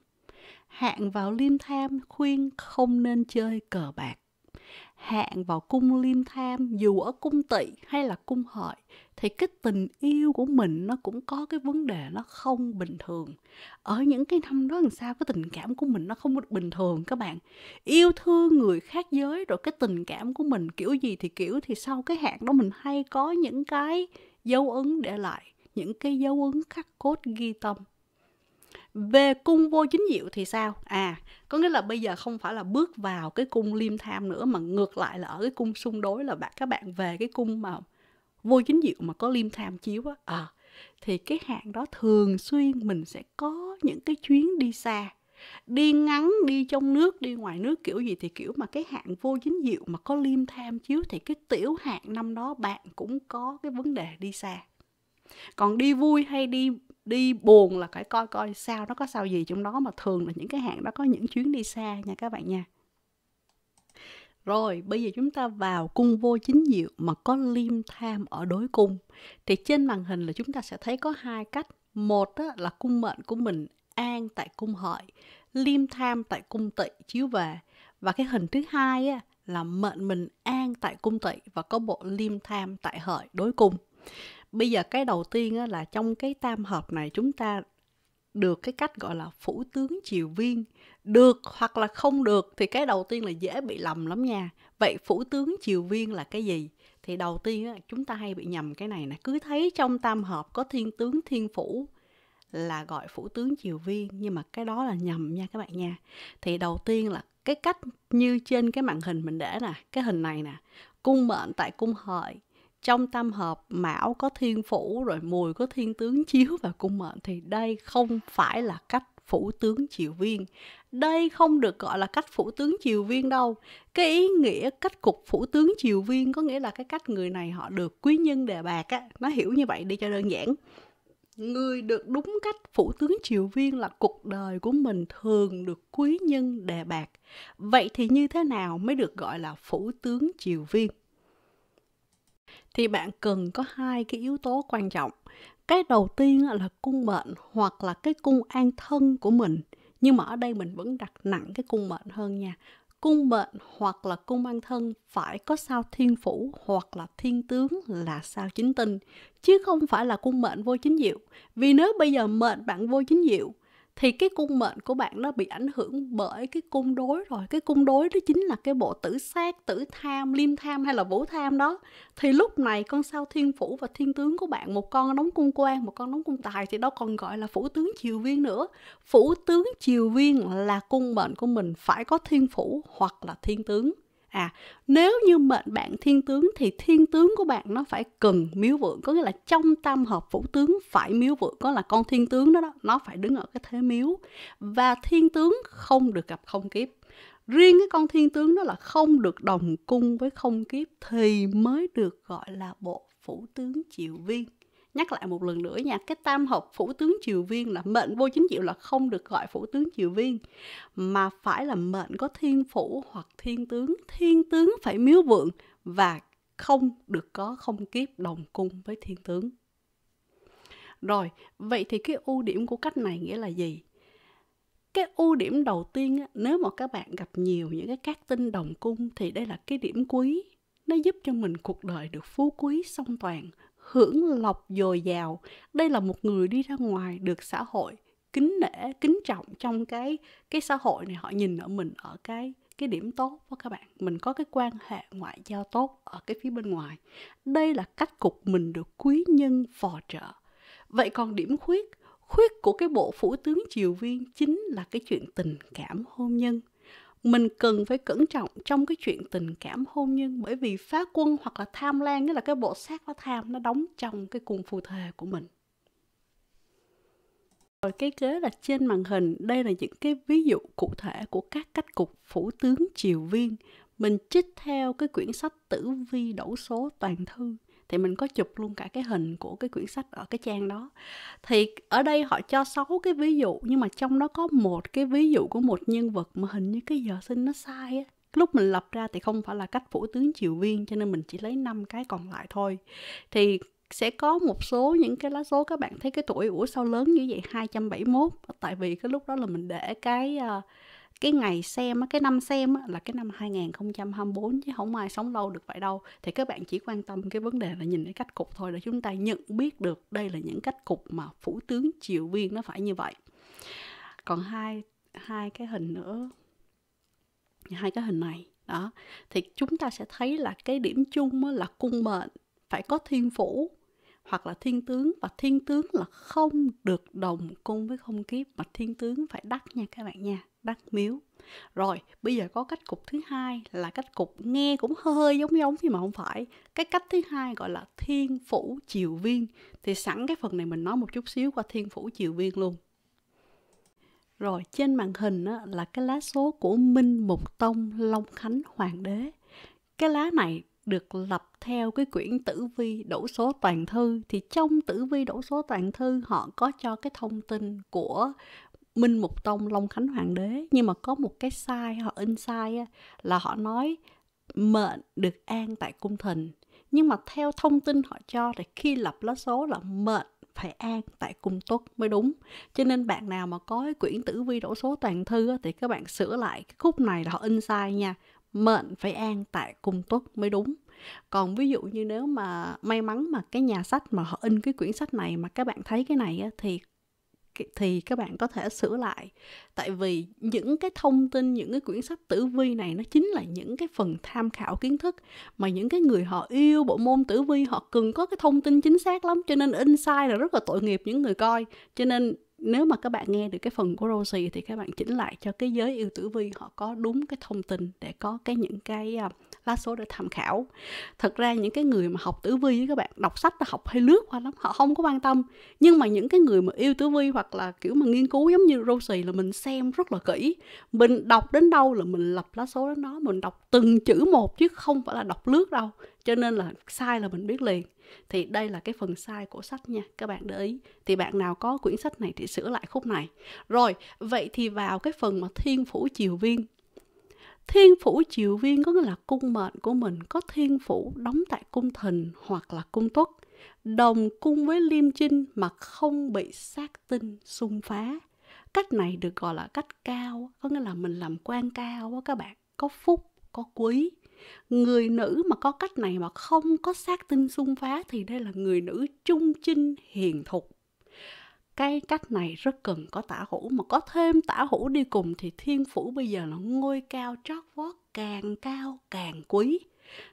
hạn vào liêm tham khuyên không nên chơi cờ bạc hạn vào cung liêm tham dù ở cung tỵ hay là cung hợi thì cái tình yêu của mình nó cũng có cái vấn đề nó không bình thường ở những cái năm đó làm sao cái tình cảm của mình nó không được bình thường các bạn yêu thương người khác giới rồi cái tình cảm của mình kiểu gì thì kiểu thì sau cái hạn đó mình hay có những cái dấu ấn để lại những cái dấu ấn khắc cốt ghi tâm về cung vô chính diệu thì sao à có nghĩa là bây giờ không phải là bước vào cái cung liêm tham nữa mà ngược lại là ở cái cung xung đối là bạn các bạn về cái cung mà vô chính diệu mà có liêm tham chiếu á à, thì cái hạn đó thường xuyên mình sẽ có những cái chuyến đi xa đi ngắn đi trong nước đi ngoài nước kiểu gì thì kiểu mà cái hạn vô chính diệu mà có liêm tham chiếu thì cái tiểu hạn năm đó bạn cũng có cái vấn đề đi xa còn đi vui hay đi đi buồn là phải coi coi sao nó có sao gì trong đó mà thường là những cái hãng đó có những chuyến đi xa nha các bạn nha rồi, bây giờ chúng ta vào cung vô chính diệu mà có liêm tham ở đối cung. Thì trên màn hình là chúng ta sẽ thấy có hai cách. Một là cung mệnh của mình an tại cung hợi, liêm tham tại cung tỵ chiếu về. Và cái hình thứ hai á, là mệnh mình an tại cung tỵ và có bộ liêm tham tại hợi đối cung bây giờ cái đầu tiên á, là trong cái tam hợp này chúng ta được cái cách gọi là phủ tướng triều viên được hoặc là không được thì cái đầu tiên là dễ bị lầm lắm nha vậy phủ tướng triều viên là cái gì thì đầu tiên á, chúng ta hay bị nhầm cái này nè cứ thấy trong tam hợp có thiên tướng thiên phủ là gọi phủ tướng triều viên nhưng mà cái đó là nhầm nha các bạn nha thì đầu tiên là cái cách như trên cái màn hình mình để nè cái hình này nè cung mệnh tại cung hợi trong tam hợp mão có thiên phủ rồi mùi có thiên tướng chiếu và cung mệnh thì đây không phải là cách phủ tướng triều viên đây không được gọi là cách phủ tướng triều viên đâu cái ý nghĩa cách cục phủ tướng triều viên có nghĩa là cái cách người này họ được quý nhân đề bạc á nó hiểu như vậy đi cho đơn giản người được đúng cách phủ tướng triều viên là cuộc đời của mình thường được quý nhân đề bạc vậy thì như thế nào mới được gọi là phủ tướng triều viên thì bạn cần có hai cái yếu tố quan trọng cái đầu tiên là cung mệnh hoặc là cái cung an thân của mình nhưng mà ở đây mình vẫn đặt nặng cái cung mệnh hơn nha cung mệnh hoặc là cung an thân phải có sao thiên phủ hoặc là thiên tướng là sao chính tinh chứ không phải là cung mệnh vô chính diệu vì nếu bây giờ mệnh bạn vô chính diệu thì cái cung mệnh của bạn nó bị ảnh hưởng bởi cái cung đối rồi cái cung đối đó chính là cái bộ tử sát tử tham liêm tham hay là vũ tham đó thì lúc này con sao thiên phủ và thiên tướng của bạn một con đóng cung quan một con đóng cung tài thì đâu còn gọi là phủ tướng triều viên nữa phủ tướng triều viên là cung mệnh của mình phải có thiên phủ hoặc là thiên tướng à nếu như mệnh bạn thiên tướng thì thiên tướng của bạn nó phải cần miếu vượng có nghĩa là trong tam hợp phủ tướng phải miếu vượng có là con thiên tướng đó, đó nó phải đứng ở cái thế miếu và thiên tướng không được gặp không kiếp riêng cái con thiên tướng đó là không được đồng cung với không kiếp thì mới được gọi là bộ phủ tướng triệu viên nhắc lại một lần nữa nha cái tam hợp phủ tướng triều viên là mệnh vô chính diệu là không được gọi phủ tướng triều viên mà phải là mệnh có thiên phủ hoặc thiên tướng thiên tướng phải miếu vượng và không được có không kiếp đồng cung với thiên tướng rồi vậy thì cái ưu điểm của cách này nghĩa là gì cái ưu điểm đầu tiên nếu mà các bạn gặp nhiều những cái các tinh đồng cung thì đây là cái điểm quý nó giúp cho mình cuộc đời được phú quý song toàn hưởng lộc dồi dào đây là một người đi ra ngoài được xã hội kính nể kính trọng trong cái cái xã hội này họ nhìn ở mình ở cái cái điểm tốt của các bạn mình có cái quan hệ ngoại giao tốt ở cái phía bên ngoài đây là cách cục mình được quý nhân phò trợ vậy còn điểm khuyết khuyết của cái bộ phủ tướng triều viên chính là cái chuyện tình cảm hôn nhân mình cần phải cẩn trọng trong cái chuyện tình cảm hôn nhân bởi vì phá quân hoặc là tham lan nghĩa là cái bộ xác của tham nó đóng trong cái cung phù thề của mình rồi cái kế là trên màn hình đây là những cái ví dụ cụ thể của các cách cục phủ tướng triều viên mình trích theo cái quyển sách tử vi đổ số toàn thư thì mình có chụp luôn cả cái hình của cái quyển sách ở cái trang đó thì ở đây họ cho sáu cái ví dụ nhưng mà trong đó có một cái ví dụ của một nhân vật mà hình như cái giờ sinh nó sai á lúc mình lập ra thì không phải là cách phủ tướng triều viên cho nên mình chỉ lấy năm cái còn lại thôi thì sẽ có một số những cái lá số các bạn thấy cái tuổi ủa sao lớn như vậy 271 tại vì cái lúc đó là mình để cái uh, cái ngày xem cái năm xem là cái năm 2024 chứ không ai sống lâu được vậy đâu thì các bạn chỉ quan tâm cái vấn đề là nhìn cái cách cục thôi để chúng ta nhận biết được đây là những cách cục mà phủ tướng triều viên nó phải như vậy còn hai hai cái hình nữa hai cái hình này đó thì chúng ta sẽ thấy là cái điểm chung là cung mệnh phải có thiên phủ hoặc là thiên tướng và thiên tướng là không được đồng cung với không kiếp mà thiên tướng phải đắc nha các bạn nha đắc miếu rồi bây giờ có cách cục thứ hai là cách cục nghe cũng hơi giống giống nhưng mà không phải cái cách thứ hai gọi là thiên phủ triều viên thì sẵn cái phần này mình nói một chút xíu qua thiên phủ triều viên luôn rồi trên màn hình á, là cái lá số của Minh Mục Tông Long Khánh Hoàng đế. Cái lá này được lập theo cái quyển tử vi đổ số toàn thư thì trong tử vi đổ số toàn thư họ có cho cái thông tin của Minh Mục Tông Long Khánh Hoàng Đế nhưng mà có một cái sai họ in sai là họ nói mệnh được an tại cung thần nhưng mà theo thông tin họ cho thì khi lập lá số là mệnh phải an tại cung tuất mới đúng cho nên bạn nào mà có cái quyển tử vi đổ số toàn thư thì các bạn sửa lại cái khúc này là họ in sai nha mệnh phải an tại cung tuất mới đúng còn ví dụ như nếu mà may mắn mà cái nhà sách mà họ in cái quyển sách này mà các bạn thấy cái này thì thì các bạn có thể sửa lại tại vì những cái thông tin những cái quyển sách tử vi này nó chính là những cái phần tham khảo kiến thức mà những cái người họ yêu bộ môn tử vi họ cần có cái thông tin chính xác lắm cho nên insight là rất là tội nghiệp những người coi cho nên nếu mà các bạn nghe được cái phần của Rosie thì các bạn chỉnh lại cho cái giới yêu tử vi họ có đúng cái thông tin để có cái những cái uh, lá số để tham khảo thật ra những cái người mà học tử vi với các bạn đọc sách là học hay lướt qua lắm họ không có quan tâm nhưng mà những cái người mà yêu tử vi hoặc là kiểu mà nghiên cứu giống như Rosie là mình xem rất là kỹ mình đọc đến đâu là mình lập lá số đến đó mình đọc từng chữ một chứ không phải là đọc lướt đâu cho nên là sai là mình biết liền thì đây là cái phần sai của sách nha các bạn để ý thì bạn nào có quyển sách này thì sửa lại khúc này rồi vậy thì vào cái phần mà thiên phủ triều viên thiên phủ triều viên có nghĩa là cung mệnh của mình có thiên phủ đóng tại cung thần hoặc là cung tuất đồng cung với liêm chinh mà không bị sát tinh xung phá cách này được gọi là cách cao có nghĩa là mình làm quan cao á các bạn có phúc có quý người nữ mà có cách này mà không có sát tinh xung phá thì đây là người nữ trung trinh hiền thục cái cách này rất cần có tả hữu mà có thêm tả hữu đi cùng thì thiên phủ bây giờ là ngôi cao chót vót càng cao càng quý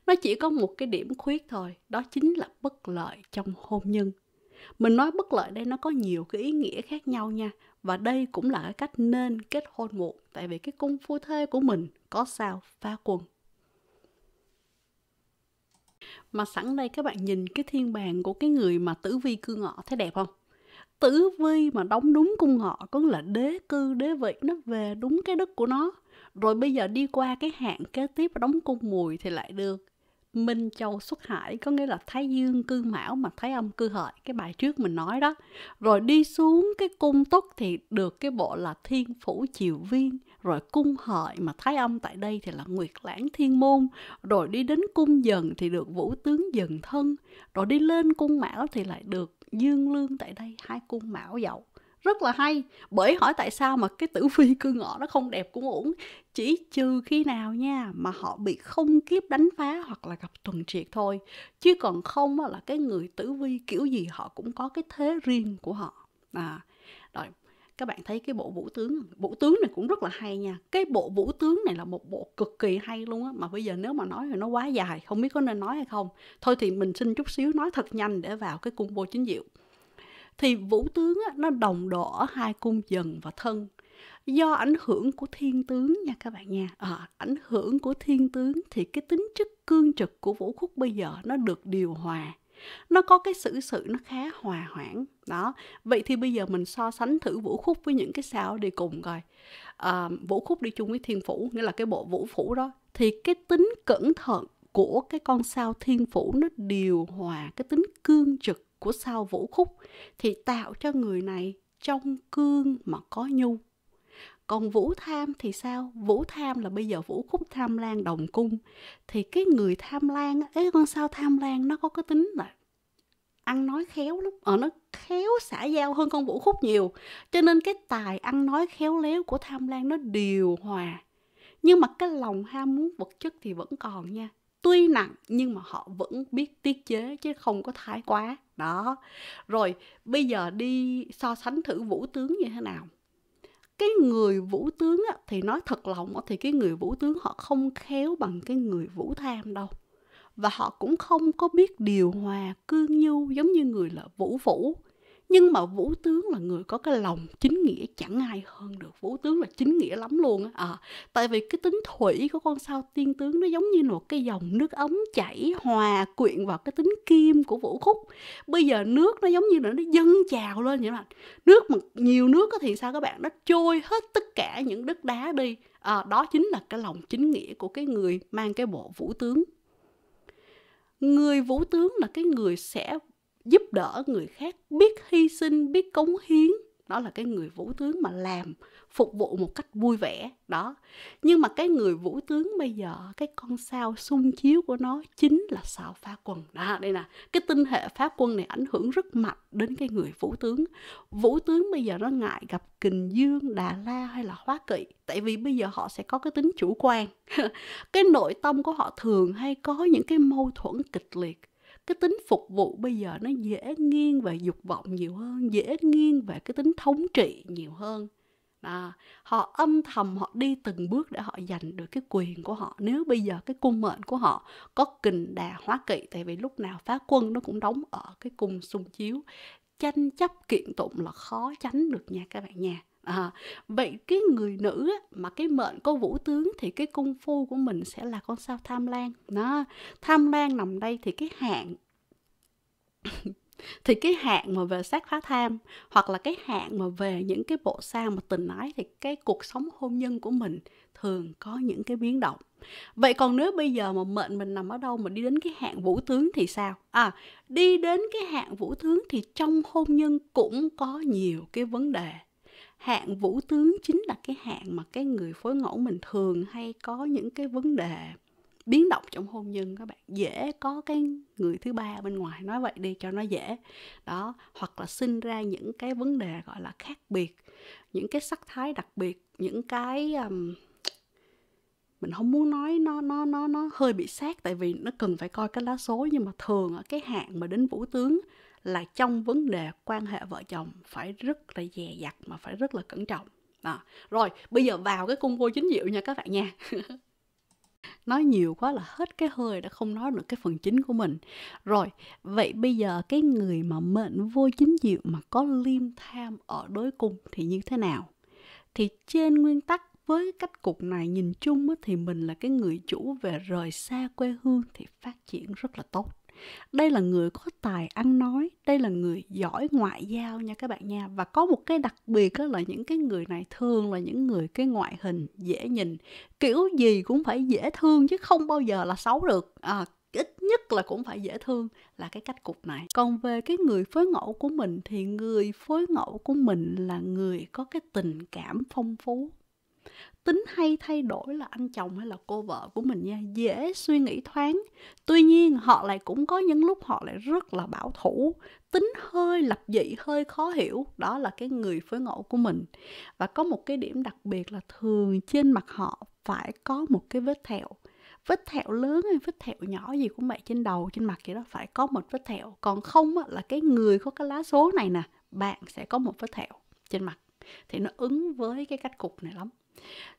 nó chỉ có một cái điểm khuyết thôi đó chính là bất lợi trong hôn nhân mình nói bất lợi đây nó có nhiều cái ý nghĩa khác nhau nha và đây cũng là cái cách nên kết hôn muộn tại vì cái cung phu thê của mình có sao pha quần mà sẵn đây các bạn nhìn cái thiên bàn của cái người mà tử vi cư ngọ thấy đẹp không? Tử vi mà đóng đúng cung ngọ có nghĩa là đế cư đế vị nó về đúng cái đất của nó. Rồi bây giờ đi qua cái hạn kế tiếp đóng cung mùi thì lại được Minh Châu xuất hải có nghĩa là Thái Dương cư Mão mà Thái Âm cư Hợi cái bài trước mình nói đó rồi đi xuống cái cung túc thì được cái bộ là Thiên Phủ triều Viên rồi cung Hợi mà Thái Âm tại đây thì là Nguyệt Lãng Thiên Môn rồi đi đến cung Dần thì được Vũ Tướng Dần Thân rồi đi lên cung Mão thì lại được Dương Lương tại đây hai cung Mão dậu rất là hay bởi hỏi tại sao mà cái tử vi cư ngọ nó không đẹp cũng ổn chỉ trừ khi nào nha mà họ bị không kiếp đánh phá hoặc là gặp tuần triệt thôi chứ còn không là cái người tử vi kiểu gì họ cũng có cái thế riêng của họ à rồi các bạn thấy cái bộ vũ tướng vũ tướng này cũng rất là hay nha cái bộ vũ tướng này là một bộ cực kỳ hay luôn á mà bây giờ nếu mà nói thì nó quá dài không biết có nên nói hay không thôi thì mình xin chút xíu nói thật nhanh để vào cái cung bô chính diệu thì vũ tướng nó đồng độ ở hai cung dần và thân do ảnh hưởng của thiên tướng nha các bạn nha à, ảnh hưởng của thiên tướng thì cái tính chất cương trực của vũ khúc bây giờ nó được điều hòa nó có cái xử sự, sự nó khá hòa hoãn đó vậy thì bây giờ mình so sánh thử vũ khúc với những cái sao đi cùng coi à, vũ khúc đi chung với thiên phủ nghĩa là cái bộ vũ phủ đó thì cái tính cẩn thận của cái con sao thiên phủ nó điều hòa cái tính cương trực của sao vũ khúc thì tạo cho người này trong cương mà có nhu còn vũ tham thì sao vũ tham là bây giờ vũ khúc tham lan đồng cung thì cái người tham lan ấy con sao tham lan nó có cái tính là ăn nói khéo lắm ở ờ, nó khéo xả giao hơn con vũ khúc nhiều cho nên cái tài ăn nói khéo léo của tham lan nó điều hòa nhưng mà cái lòng ham muốn vật chất thì vẫn còn nha tuy nặng nhưng mà họ vẫn biết tiết chế chứ không có thái quá đó rồi bây giờ đi so sánh thử vũ tướng như thế nào cái người vũ tướng á, thì nói thật lòng thì cái người vũ tướng họ không khéo bằng cái người vũ tham đâu và họ cũng không có biết điều hòa cương nhu giống như người là vũ phủ nhưng mà vũ tướng là người có cái lòng chính nghĩa chẳng ai hơn được vũ tướng là chính nghĩa lắm luôn á à, tại vì cái tính thủy của con sao tiên tướng nó giống như một cái dòng nước ấm chảy hòa quyện vào cái tính kim của vũ khúc bây giờ nước nó giống như là nó dâng trào lên vậy mà nước mà nhiều nước thì sao các bạn nó trôi hết tất cả những đất đá đi à, đó chính là cái lòng chính nghĩa của cái người mang cái bộ vũ tướng người vũ tướng là cái người sẽ giúp đỡ người khác biết hy sinh biết cống hiến đó là cái người vũ tướng mà làm phục vụ một cách vui vẻ đó nhưng mà cái người vũ tướng bây giờ cái con sao xung chiếu của nó chính là sao phá quân đó đây nè cái tinh hệ phá quân này ảnh hưởng rất mạnh đến cái người vũ tướng vũ tướng bây giờ nó ngại gặp kình dương đà la hay là hóa kỵ tại vì bây giờ họ sẽ có cái tính chủ quan cái nội tâm của họ thường hay có những cái mâu thuẫn kịch liệt cái tính phục vụ bây giờ nó dễ nghiêng về dục vọng nhiều hơn dễ nghiêng về cái tính thống trị nhiều hơn à, họ âm thầm họ đi từng bước để họ giành được cái quyền của họ nếu bây giờ cái cung mệnh của họ có kình đà hóa kỵ tại vì lúc nào phá quân nó cũng đóng ở cái cung xung chiếu tranh chấp kiện tụng là khó tránh được nha các bạn nha à, vậy cái người nữ á, mà cái mệnh có vũ tướng thì cái cung phu của mình sẽ là con sao tham lan nó tham lan nằm đây thì cái hạn thì cái hạn mà về sát phá tham hoặc là cái hạn mà về những cái bộ sao mà tình ái thì cái cuộc sống hôn nhân của mình thường có những cái biến động vậy còn nếu bây giờ mà mệnh mình nằm ở đâu mà đi đến cái hạn vũ tướng thì sao à đi đến cái hạn vũ tướng thì trong hôn nhân cũng có nhiều cái vấn đề hạng vũ tướng chính là cái hạng mà cái người phối ngẫu mình thường hay có những cái vấn đề biến động trong hôn nhân các bạn dễ có cái người thứ ba bên ngoài nói vậy đi cho nó dễ đó hoặc là sinh ra những cái vấn đề gọi là khác biệt những cái sắc thái đặc biệt những cái um, mình không muốn nói nó nó nó nó hơi bị sát tại vì nó cần phải coi cái lá số nhưng mà thường ở cái hạng mà đến vũ tướng là trong vấn đề quan hệ vợ chồng phải rất là dè dặt mà phải rất là cẩn trọng à, rồi bây giờ vào cái cung combo chính diệu nha các bạn nha nói nhiều quá là hết cái hơi đã không nói được cái phần chính của mình rồi vậy bây giờ cái người mà mệnh vô chính diệu mà có liêm tham ở đối cung thì như thế nào thì trên nguyên tắc với cách cục này nhìn chung thì mình là cái người chủ về rời xa quê hương thì phát triển rất là tốt đây là người có tài ăn nói đây là người giỏi ngoại giao nha các bạn nha và có một cái đặc biệt đó là những cái người này thường là những người cái ngoại hình dễ nhìn kiểu gì cũng phải dễ thương chứ không bao giờ là xấu được à, ít nhất là cũng phải dễ thương là cái cách cục này còn về cái người phối ngẫu của mình thì người phối ngẫu của mình là người có cái tình cảm phong phú tính hay thay đổi là anh chồng hay là cô vợ của mình nha dễ suy nghĩ thoáng tuy nhiên họ lại cũng có những lúc họ lại rất là bảo thủ tính hơi lập dị hơi khó hiểu đó là cái người phối ngẫu của mình và có một cái điểm đặc biệt là thường trên mặt họ phải có một cái vết thẹo vết thẹo lớn hay vết thẹo nhỏ gì cũng vậy trên đầu trên mặt vậy đó phải có một vết thẹo còn không là cái người có cái lá số này nè bạn sẽ có một vết thẹo trên mặt thì nó ứng với cái cách cục này lắm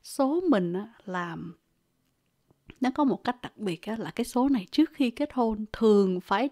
số mình làm nó có một cách đặc biệt là cái số này trước khi kết hôn thường phải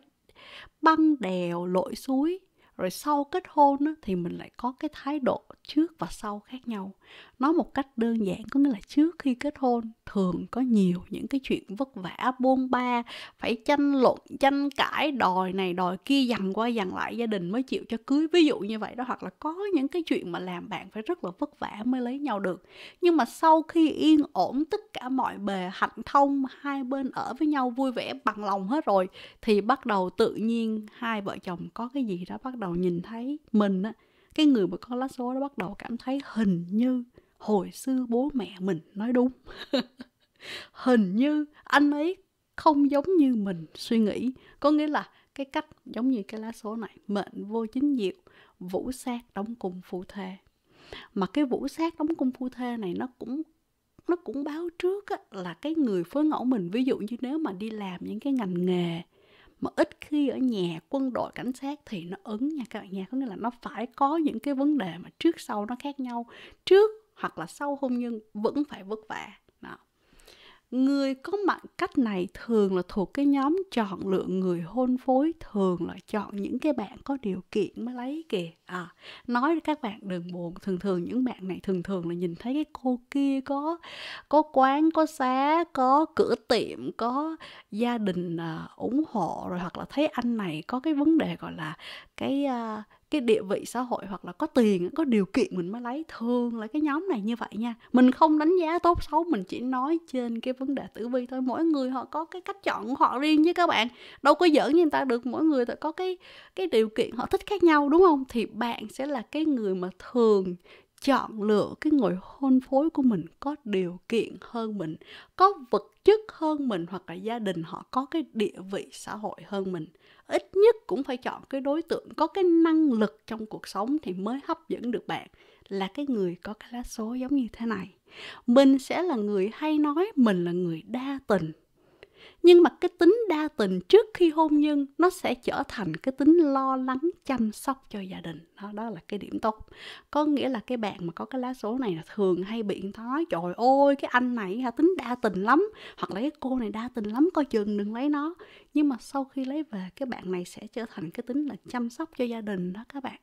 băng đèo lội suối rồi sau kết hôn thì mình lại có cái thái độ trước và sau khác nhau nói một cách đơn giản có nghĩa là trước khi kết hôn thường có nhiều những cái chuyện vất vả bôn ba phải tranh luận tranh cãi đòi này đòi kia dằn qua dằn lại gia đình mới chịu cho cưới ví dụ như vậy đó hoặc là có những cái chuyện mà làm bạn phải rất là vất vả mới lấy nhau được nhưng mà sau khi yên ổn tất cả mọi bề hạnh thông hai bên ở với nhau vui vẻ bằng lòng hết rồi thì bắt đầu tự nhiên hai vợ chồng có cái gì đó bắt đầu nhìn thấy mình á cái người mà có lá số đó bắt đầu cảm thấy hình như hồi xưa bố mẹ mình nói đúng hình như anh ấy không giống như mình suy nghĩ có nghĩa là cái cách giống như cái lá số này mệnh vô chính diệu vũ sát đóng cung phu thê mà cái vũ sát đóng cung phu thê này nó cũng nó cũng báo trước á, là cái người phối ngẫu mình ví dụ như nếu mà đi làm những cái ngành nghề mà ít khi ở nhà quân đội cảnh sát thì nó ứng nha các bạn nha có nghĩa là nó phải có những cái vấn đề mà trước sau nó khác nhau trước hoặc là sau hôn nhân vẫn phải vất vả đó. người có mặt cách này thường là thuộc cái nhóm chọn lựa người hôn phối thường là chọn những cái bạn có điều kiện mới lấy kìa à, nói các bạn đừng buồn thường thường những bạn này thường thường là nhìn thấy cái cô kia có có quán có xá có cửa tiệm có gia đình à, ủng hộ rồi hoặc là thấy anh này có cái vấn đề gọi là cái à, cái địa vị xã hội hoặc là có tiền có điều kiện mình mới lấy thường là cái nhóm này như vậy nha mình không đánh giá tốt xấu mình chỉ nói trên cái vấn đề tử vi thôi mỗi người họ có cái cách chọn của họ riêng với các bạn đâu có giỡn như người ta được mỗi người có cái cái điều kiện họ thích khác nhau đúng không thì bạn sẽ là cái người mà thường chọn lựa cái người hôn phối của mình có điều kiện hơn mình có vật chất hơn mình hoặc là gia đình họ có cái địa vị xã hội hơn mình ít nhất cũng phải chọn cái đối tượng có cái năng lực trong cuộc sống thì mới hấp dẫn được bạn là cái người có cái lá số giống như thế này mình sẽ là người hay nói mình là người đa tình nhưng mà cái tính đa tình trước khi hôn nhân nó sẽ trở thành cái tính lo lắng chăm sóc cho gia đình đó đó là cái điểm tốt có nghĩa là cái bạn mà có cái lá số này là thường hay bị nói trời ơi cái anh này ha tính đa tình lắm hoặc là cái cô này đa tình lắm coi chừng đừng lấy nó nhưng mà sau khi lấy về cái bạn này sẽ trở thành cái tính là chăm sóc cho gia đình đó các bạn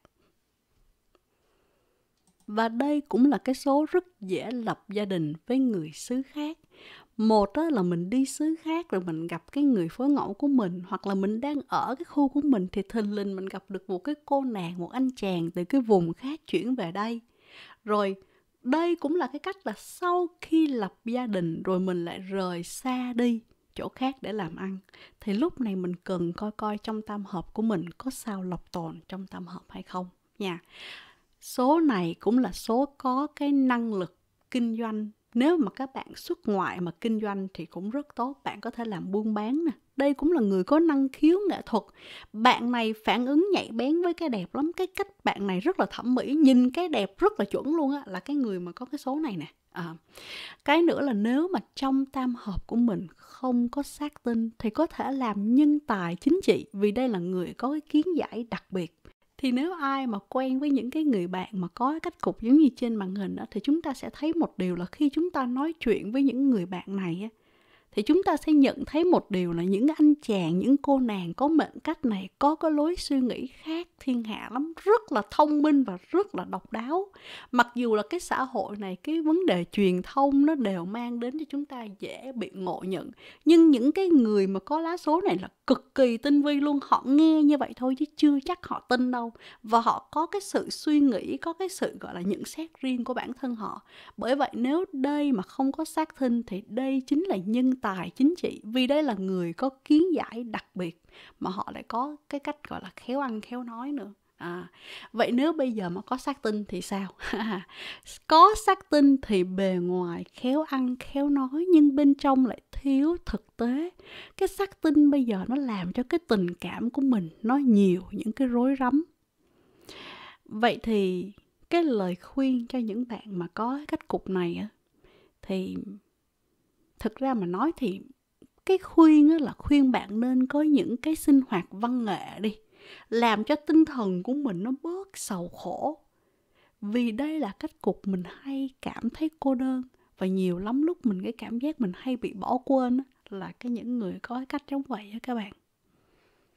và đây cũng là cái số rất dễ lập gia đình với người xứ khác một đó là mình đi xứ khác rồi mình gặp cái người phối ngẫu của mình hoặc là mình đang ở cái khu của mình thì thình lình mình gặp được một cái cô nàng một anh chàng từ cái vùng khác chuyển về đây rồi đây cũng là cái cách là sau khi lập gia đình rồi mình lại rời xa đi chỗ khác để làm ăn thì lúc này mình cần coi coi trong tam hợp của mình có sao lọc tồn trong tam hợp hay không nha số này cũng là số có cái năng lực kinh doanh nếu mà các bạn xuất ngoại mà kinh doanh thì cũng rất tốt bạn có thể làm buôn bán nè đây cũng là người có năng khiếu nghệ thuật bạn này phản ứng nhạy bén với cái đẹp lắm cái cách bạn này rất là thẩm mỹ nhìn cái đẹp rất là chuẩn luôn á là cái người mà có cái số này nè à. cái nữa là nếu mà trong tam hợp của mình không có xác tinh thì có thể làm nhân tài chính trị vì đây là người có cái kiến giải đặc biệt thì nếu ai mà quen với những cái người bạn mà có cách cục giống như trên màn hình đó, thì chúng ta sẽ thấy một điều là khi chúng ta nói chuyện với những người bạn này á, thì chúng ta sẽ nhận thấy một điều là những anh chàng những cô nàng có mệnh cách này có cái lối suy nghĩ khác thiên hạ lắm rất là thông minh và rất là độc đáo mặc dù là cái xã hội này cái vấn đề truyền thông nó đều mang đến cho chúng ta dễ bị ngộ nhận nhưng những cái người mà có lá số này là cực kỳ tinh vi luôn họ nghe như vậy thôi chứ chưa chắc họ tin đâu và họ có cái sự suy nghĩ có cái sự gọi là nhận xét riêng của bản thân họ bởi vậy nếu đây mà không có xác thinh thì đây chính là nhân tài chính trị vì đây là người có kiến giải đặc biệt mà họ lại có cái cách gọi là khéo ăn khéo nói nữa à vậy nếu bây giờ mà có sát tin thì sao có sát tin thì bề ngoài khéo ăn khéo nói nhưng bên trong lại thiếu thực tế cái sát tin bây giờ nó làm cho cái tình cảm của mình nó nhiều những cái rối rắm vậy thì cái lời khuyên cho những bạn mà có cách cục này thì thực ra mà nói thì cái khuyên là khuyên bạn nên có những cái sinh hoạt văn nghệ đi làm cho tinh thần của mình nó bớt sầu khổ vì đây là cách cục mình hay cảm thấy cô đơn và nhiều lắm lúc mình cái cảm giác mình hay bị bỏ quên là cái những người có cách giống vậy á các bạn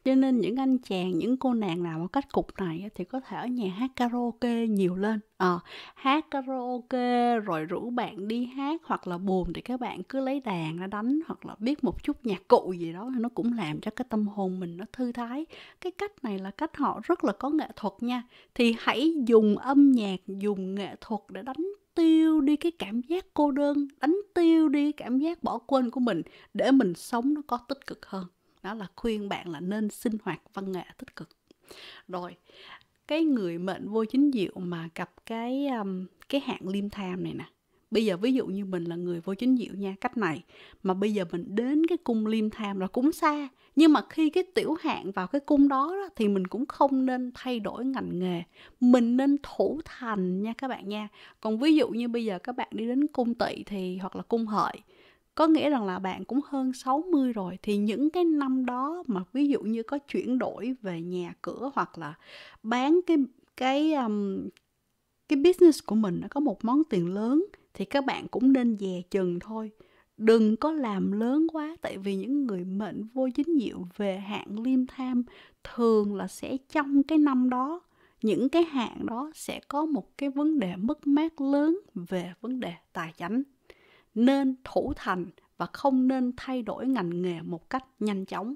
cho nên những anh chàng những cô nàng nào mà cách cục này thì có thể ở nhà hát karaoke nhiều lên à, hát karaoke rồi rủ bạn đi hát hoặc là buồn thì các bạn cứ lấy đàn ra đánh hoặc là biết một chút nhạc cụ gì đó nó cũng làm cho cái tâm hồn mình nó thư thái cái cách này là cách họ rất là có nghệ thuật nha thì hãy dùng âm nhạc dùng nghệ thuật để đánh tiêu đi cái cảm giác cô đơn đánh tiêu đi cảm giác bỏ quên của mình để mình sống nó có tích cực hơn đó là khuyên bạn là nên sinh hoạt văn nghệ tích cực rồi cái người mệnh vô chính diệu mà gặp cái um, cái hạn liêm tham này nè bây giờ ví dụ như mình là người vô chính diệu nha cách này mà bây giờ mình đến cái cung liêm tham là cũng xa nhưng mà khi cái tiểu hạn vào cái cung đó, đó thì mình cũng không nên thay đổi ngành nghề mình nên thủ thành nha các bạn nha còn ví dụ như bây giờ các bạn đi đến cung tỵ thì hoặc là cung hợi có nghĩa rằng là bạn cũng hơn 60 rồi thì những cái năm đó mà ví dụ như có chuyển đổi về nhà cửa hoặc là bán cái cái um, cái business của mình nó có một món tiền lớn thì các bạn cũng nên dè chừng thôi đừng có làm lớn quá tại vì những người mệnh vô chính diệu về hạn liêm tham thường là sẽ trong cái năm đó những cái hạn đó sẽ có một cái vấn đề mất mát lớn về vấn đề tài chánh nên thủ thành và không nên thay đổi ngành nghề một cách nhanh chóng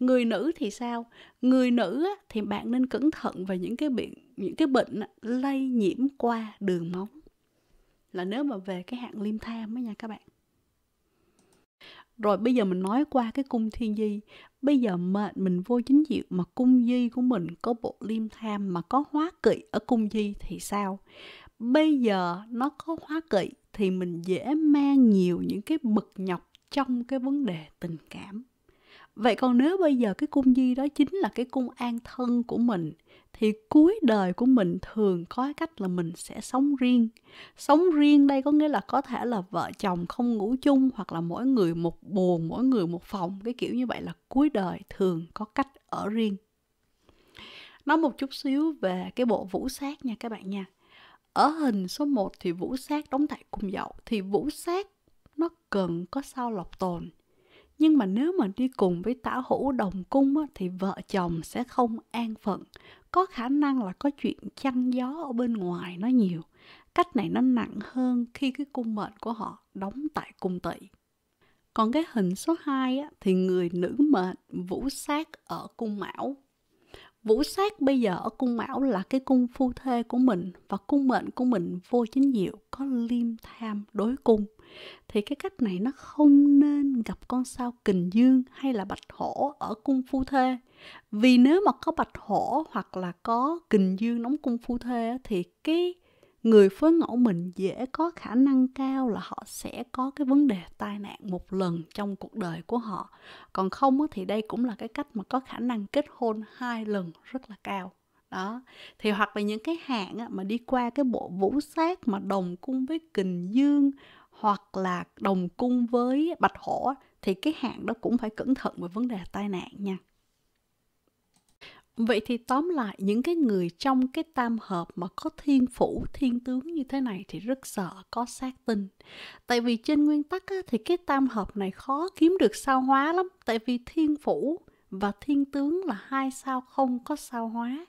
người nữ thì sao người nữ thì bạn nên cẩn thận về những cái bệnh những cái bệnh lây nhiễm qua đường máu. là nếu mà về cái hạng liêm tham ấy nha các bạn rồi bây giờ mình nói qua cái cung thiên di bây giờ mệnh mình vô chính diệu mà cung di của mình có bộ liêm tham mà có hóa kỵ ở cung di thì sao bây giờ nó có hóa kỵ thì mình dễ mang nhiều những cái bực nhọc trong cái vấn đề tình cảm vậy còn nếu bây giờ cái cung di đó chính là cái cung an thân của mình thì cuối đời của mình thường có cách là mình sẽ sống riêng sống riêng đây có nghĩa là có thể là vợ chồng không ngủ chung hoặc là mỗi người một buồn mỗi người một phòng cái kiểu như vậy là cuối đời thường có cách ở riêng nói một chút xíu về cái bộ vũ sát nha các bạn nha ở hình số 1 thì vũ sát đóng tại cung dậu thì vũ sát nó cần có sao lộc tồn nhưng mà nếu mà đi cùng với tả hữu đồng cung á, thì vợ chồng sẽ không an phận có khả năng là có chuyện chăn gió ở bên ngoài nó nhiều cách này nó nặng hơn khi cái cung mệnh của họ đóng tại cung tỵ còn cái hình số 2 á, thì người nữ mệnh vũ sát ở cung mão Vũ sát bây giờ ở cung Mão là cái cung phu thê của mình và cung mệnh của mình vô chính diệu có liêm tham đối cung. Thì cái cách này nó không nên gặp con sao kình dương hay là bạch hổ ở cung phu thê. Vì nếu mà có bạch hổ hoặc là có kình dương đóng cung phu thê thì cái người phối ngẫu mình dễ có khả năng cao là họ sẽ có cái vấn đề tai nạn một lần trong cuộc đời của họ còn không thì đây cũng là cái cách mà có khả năng kết hôn hai lần rất là cao đó thì hoặc là những cái hạn mà đi qua cái bộ vũ sát mà đồng cung với kình dương hoặc là đồng cung với bạch hổ thì cái hạn đó cũng phải cẩn thận về vấn đề tai nạn nha Vậy thì tóm lại những cái người trong cái tam hợp mà có thiên phủ, thiên tướng như thế này thì rất sợ có sát tinh. Tại vì trên nguyên tắc á, thì cái tam hợp này khó kiếm được sao hóa lắm. Tại vì thiên phủ và thiên tướng là hai sao không có sao hóa.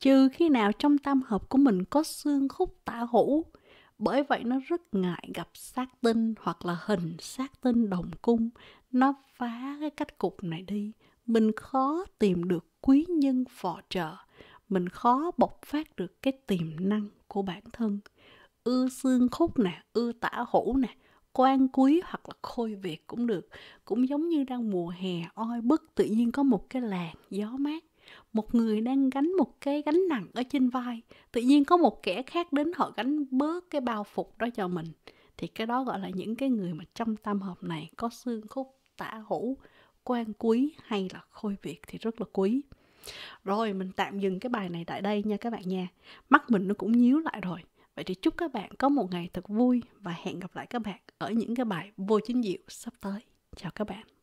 Trừ khi nào trong tam hợp của mình có xương khúc tả hữu. Bởi vậy nó rất ngại gặp sát tinh hoặc là hình sát tinh đồng cung. Nó phá cái cách cục này đi mình khó tìm được quý nhân phò trợ mình khó bộc phát được cái tiềm năng của bản thân ưa xương khúc nè ưa tả hữu nè quan quý hoặc là khôi việt cũng được cũng giống như đang mùa hè oi bức tự nhiên có một cái làn gió mát một người đang gánh một cái gánh nặng ở trên vai tự nhiên có một kẻ khác đến họ gánh bớt cái bao phục đó cho mình thì cái đó gọi là những cái người mà trong tam hợp này có xương khúc tả hữu quan quý hay là khôi việt thì rất là quý rồi mình tạm dừng cái bài này tại đây nha các bạn nha mắt mình nó cũng nhíu lại rồi vậy thì chúc các bạn có một ngày thật vui và hẹn gặp lại các bạn ở những cái bài vô chính diệu sắp tới chào các bạn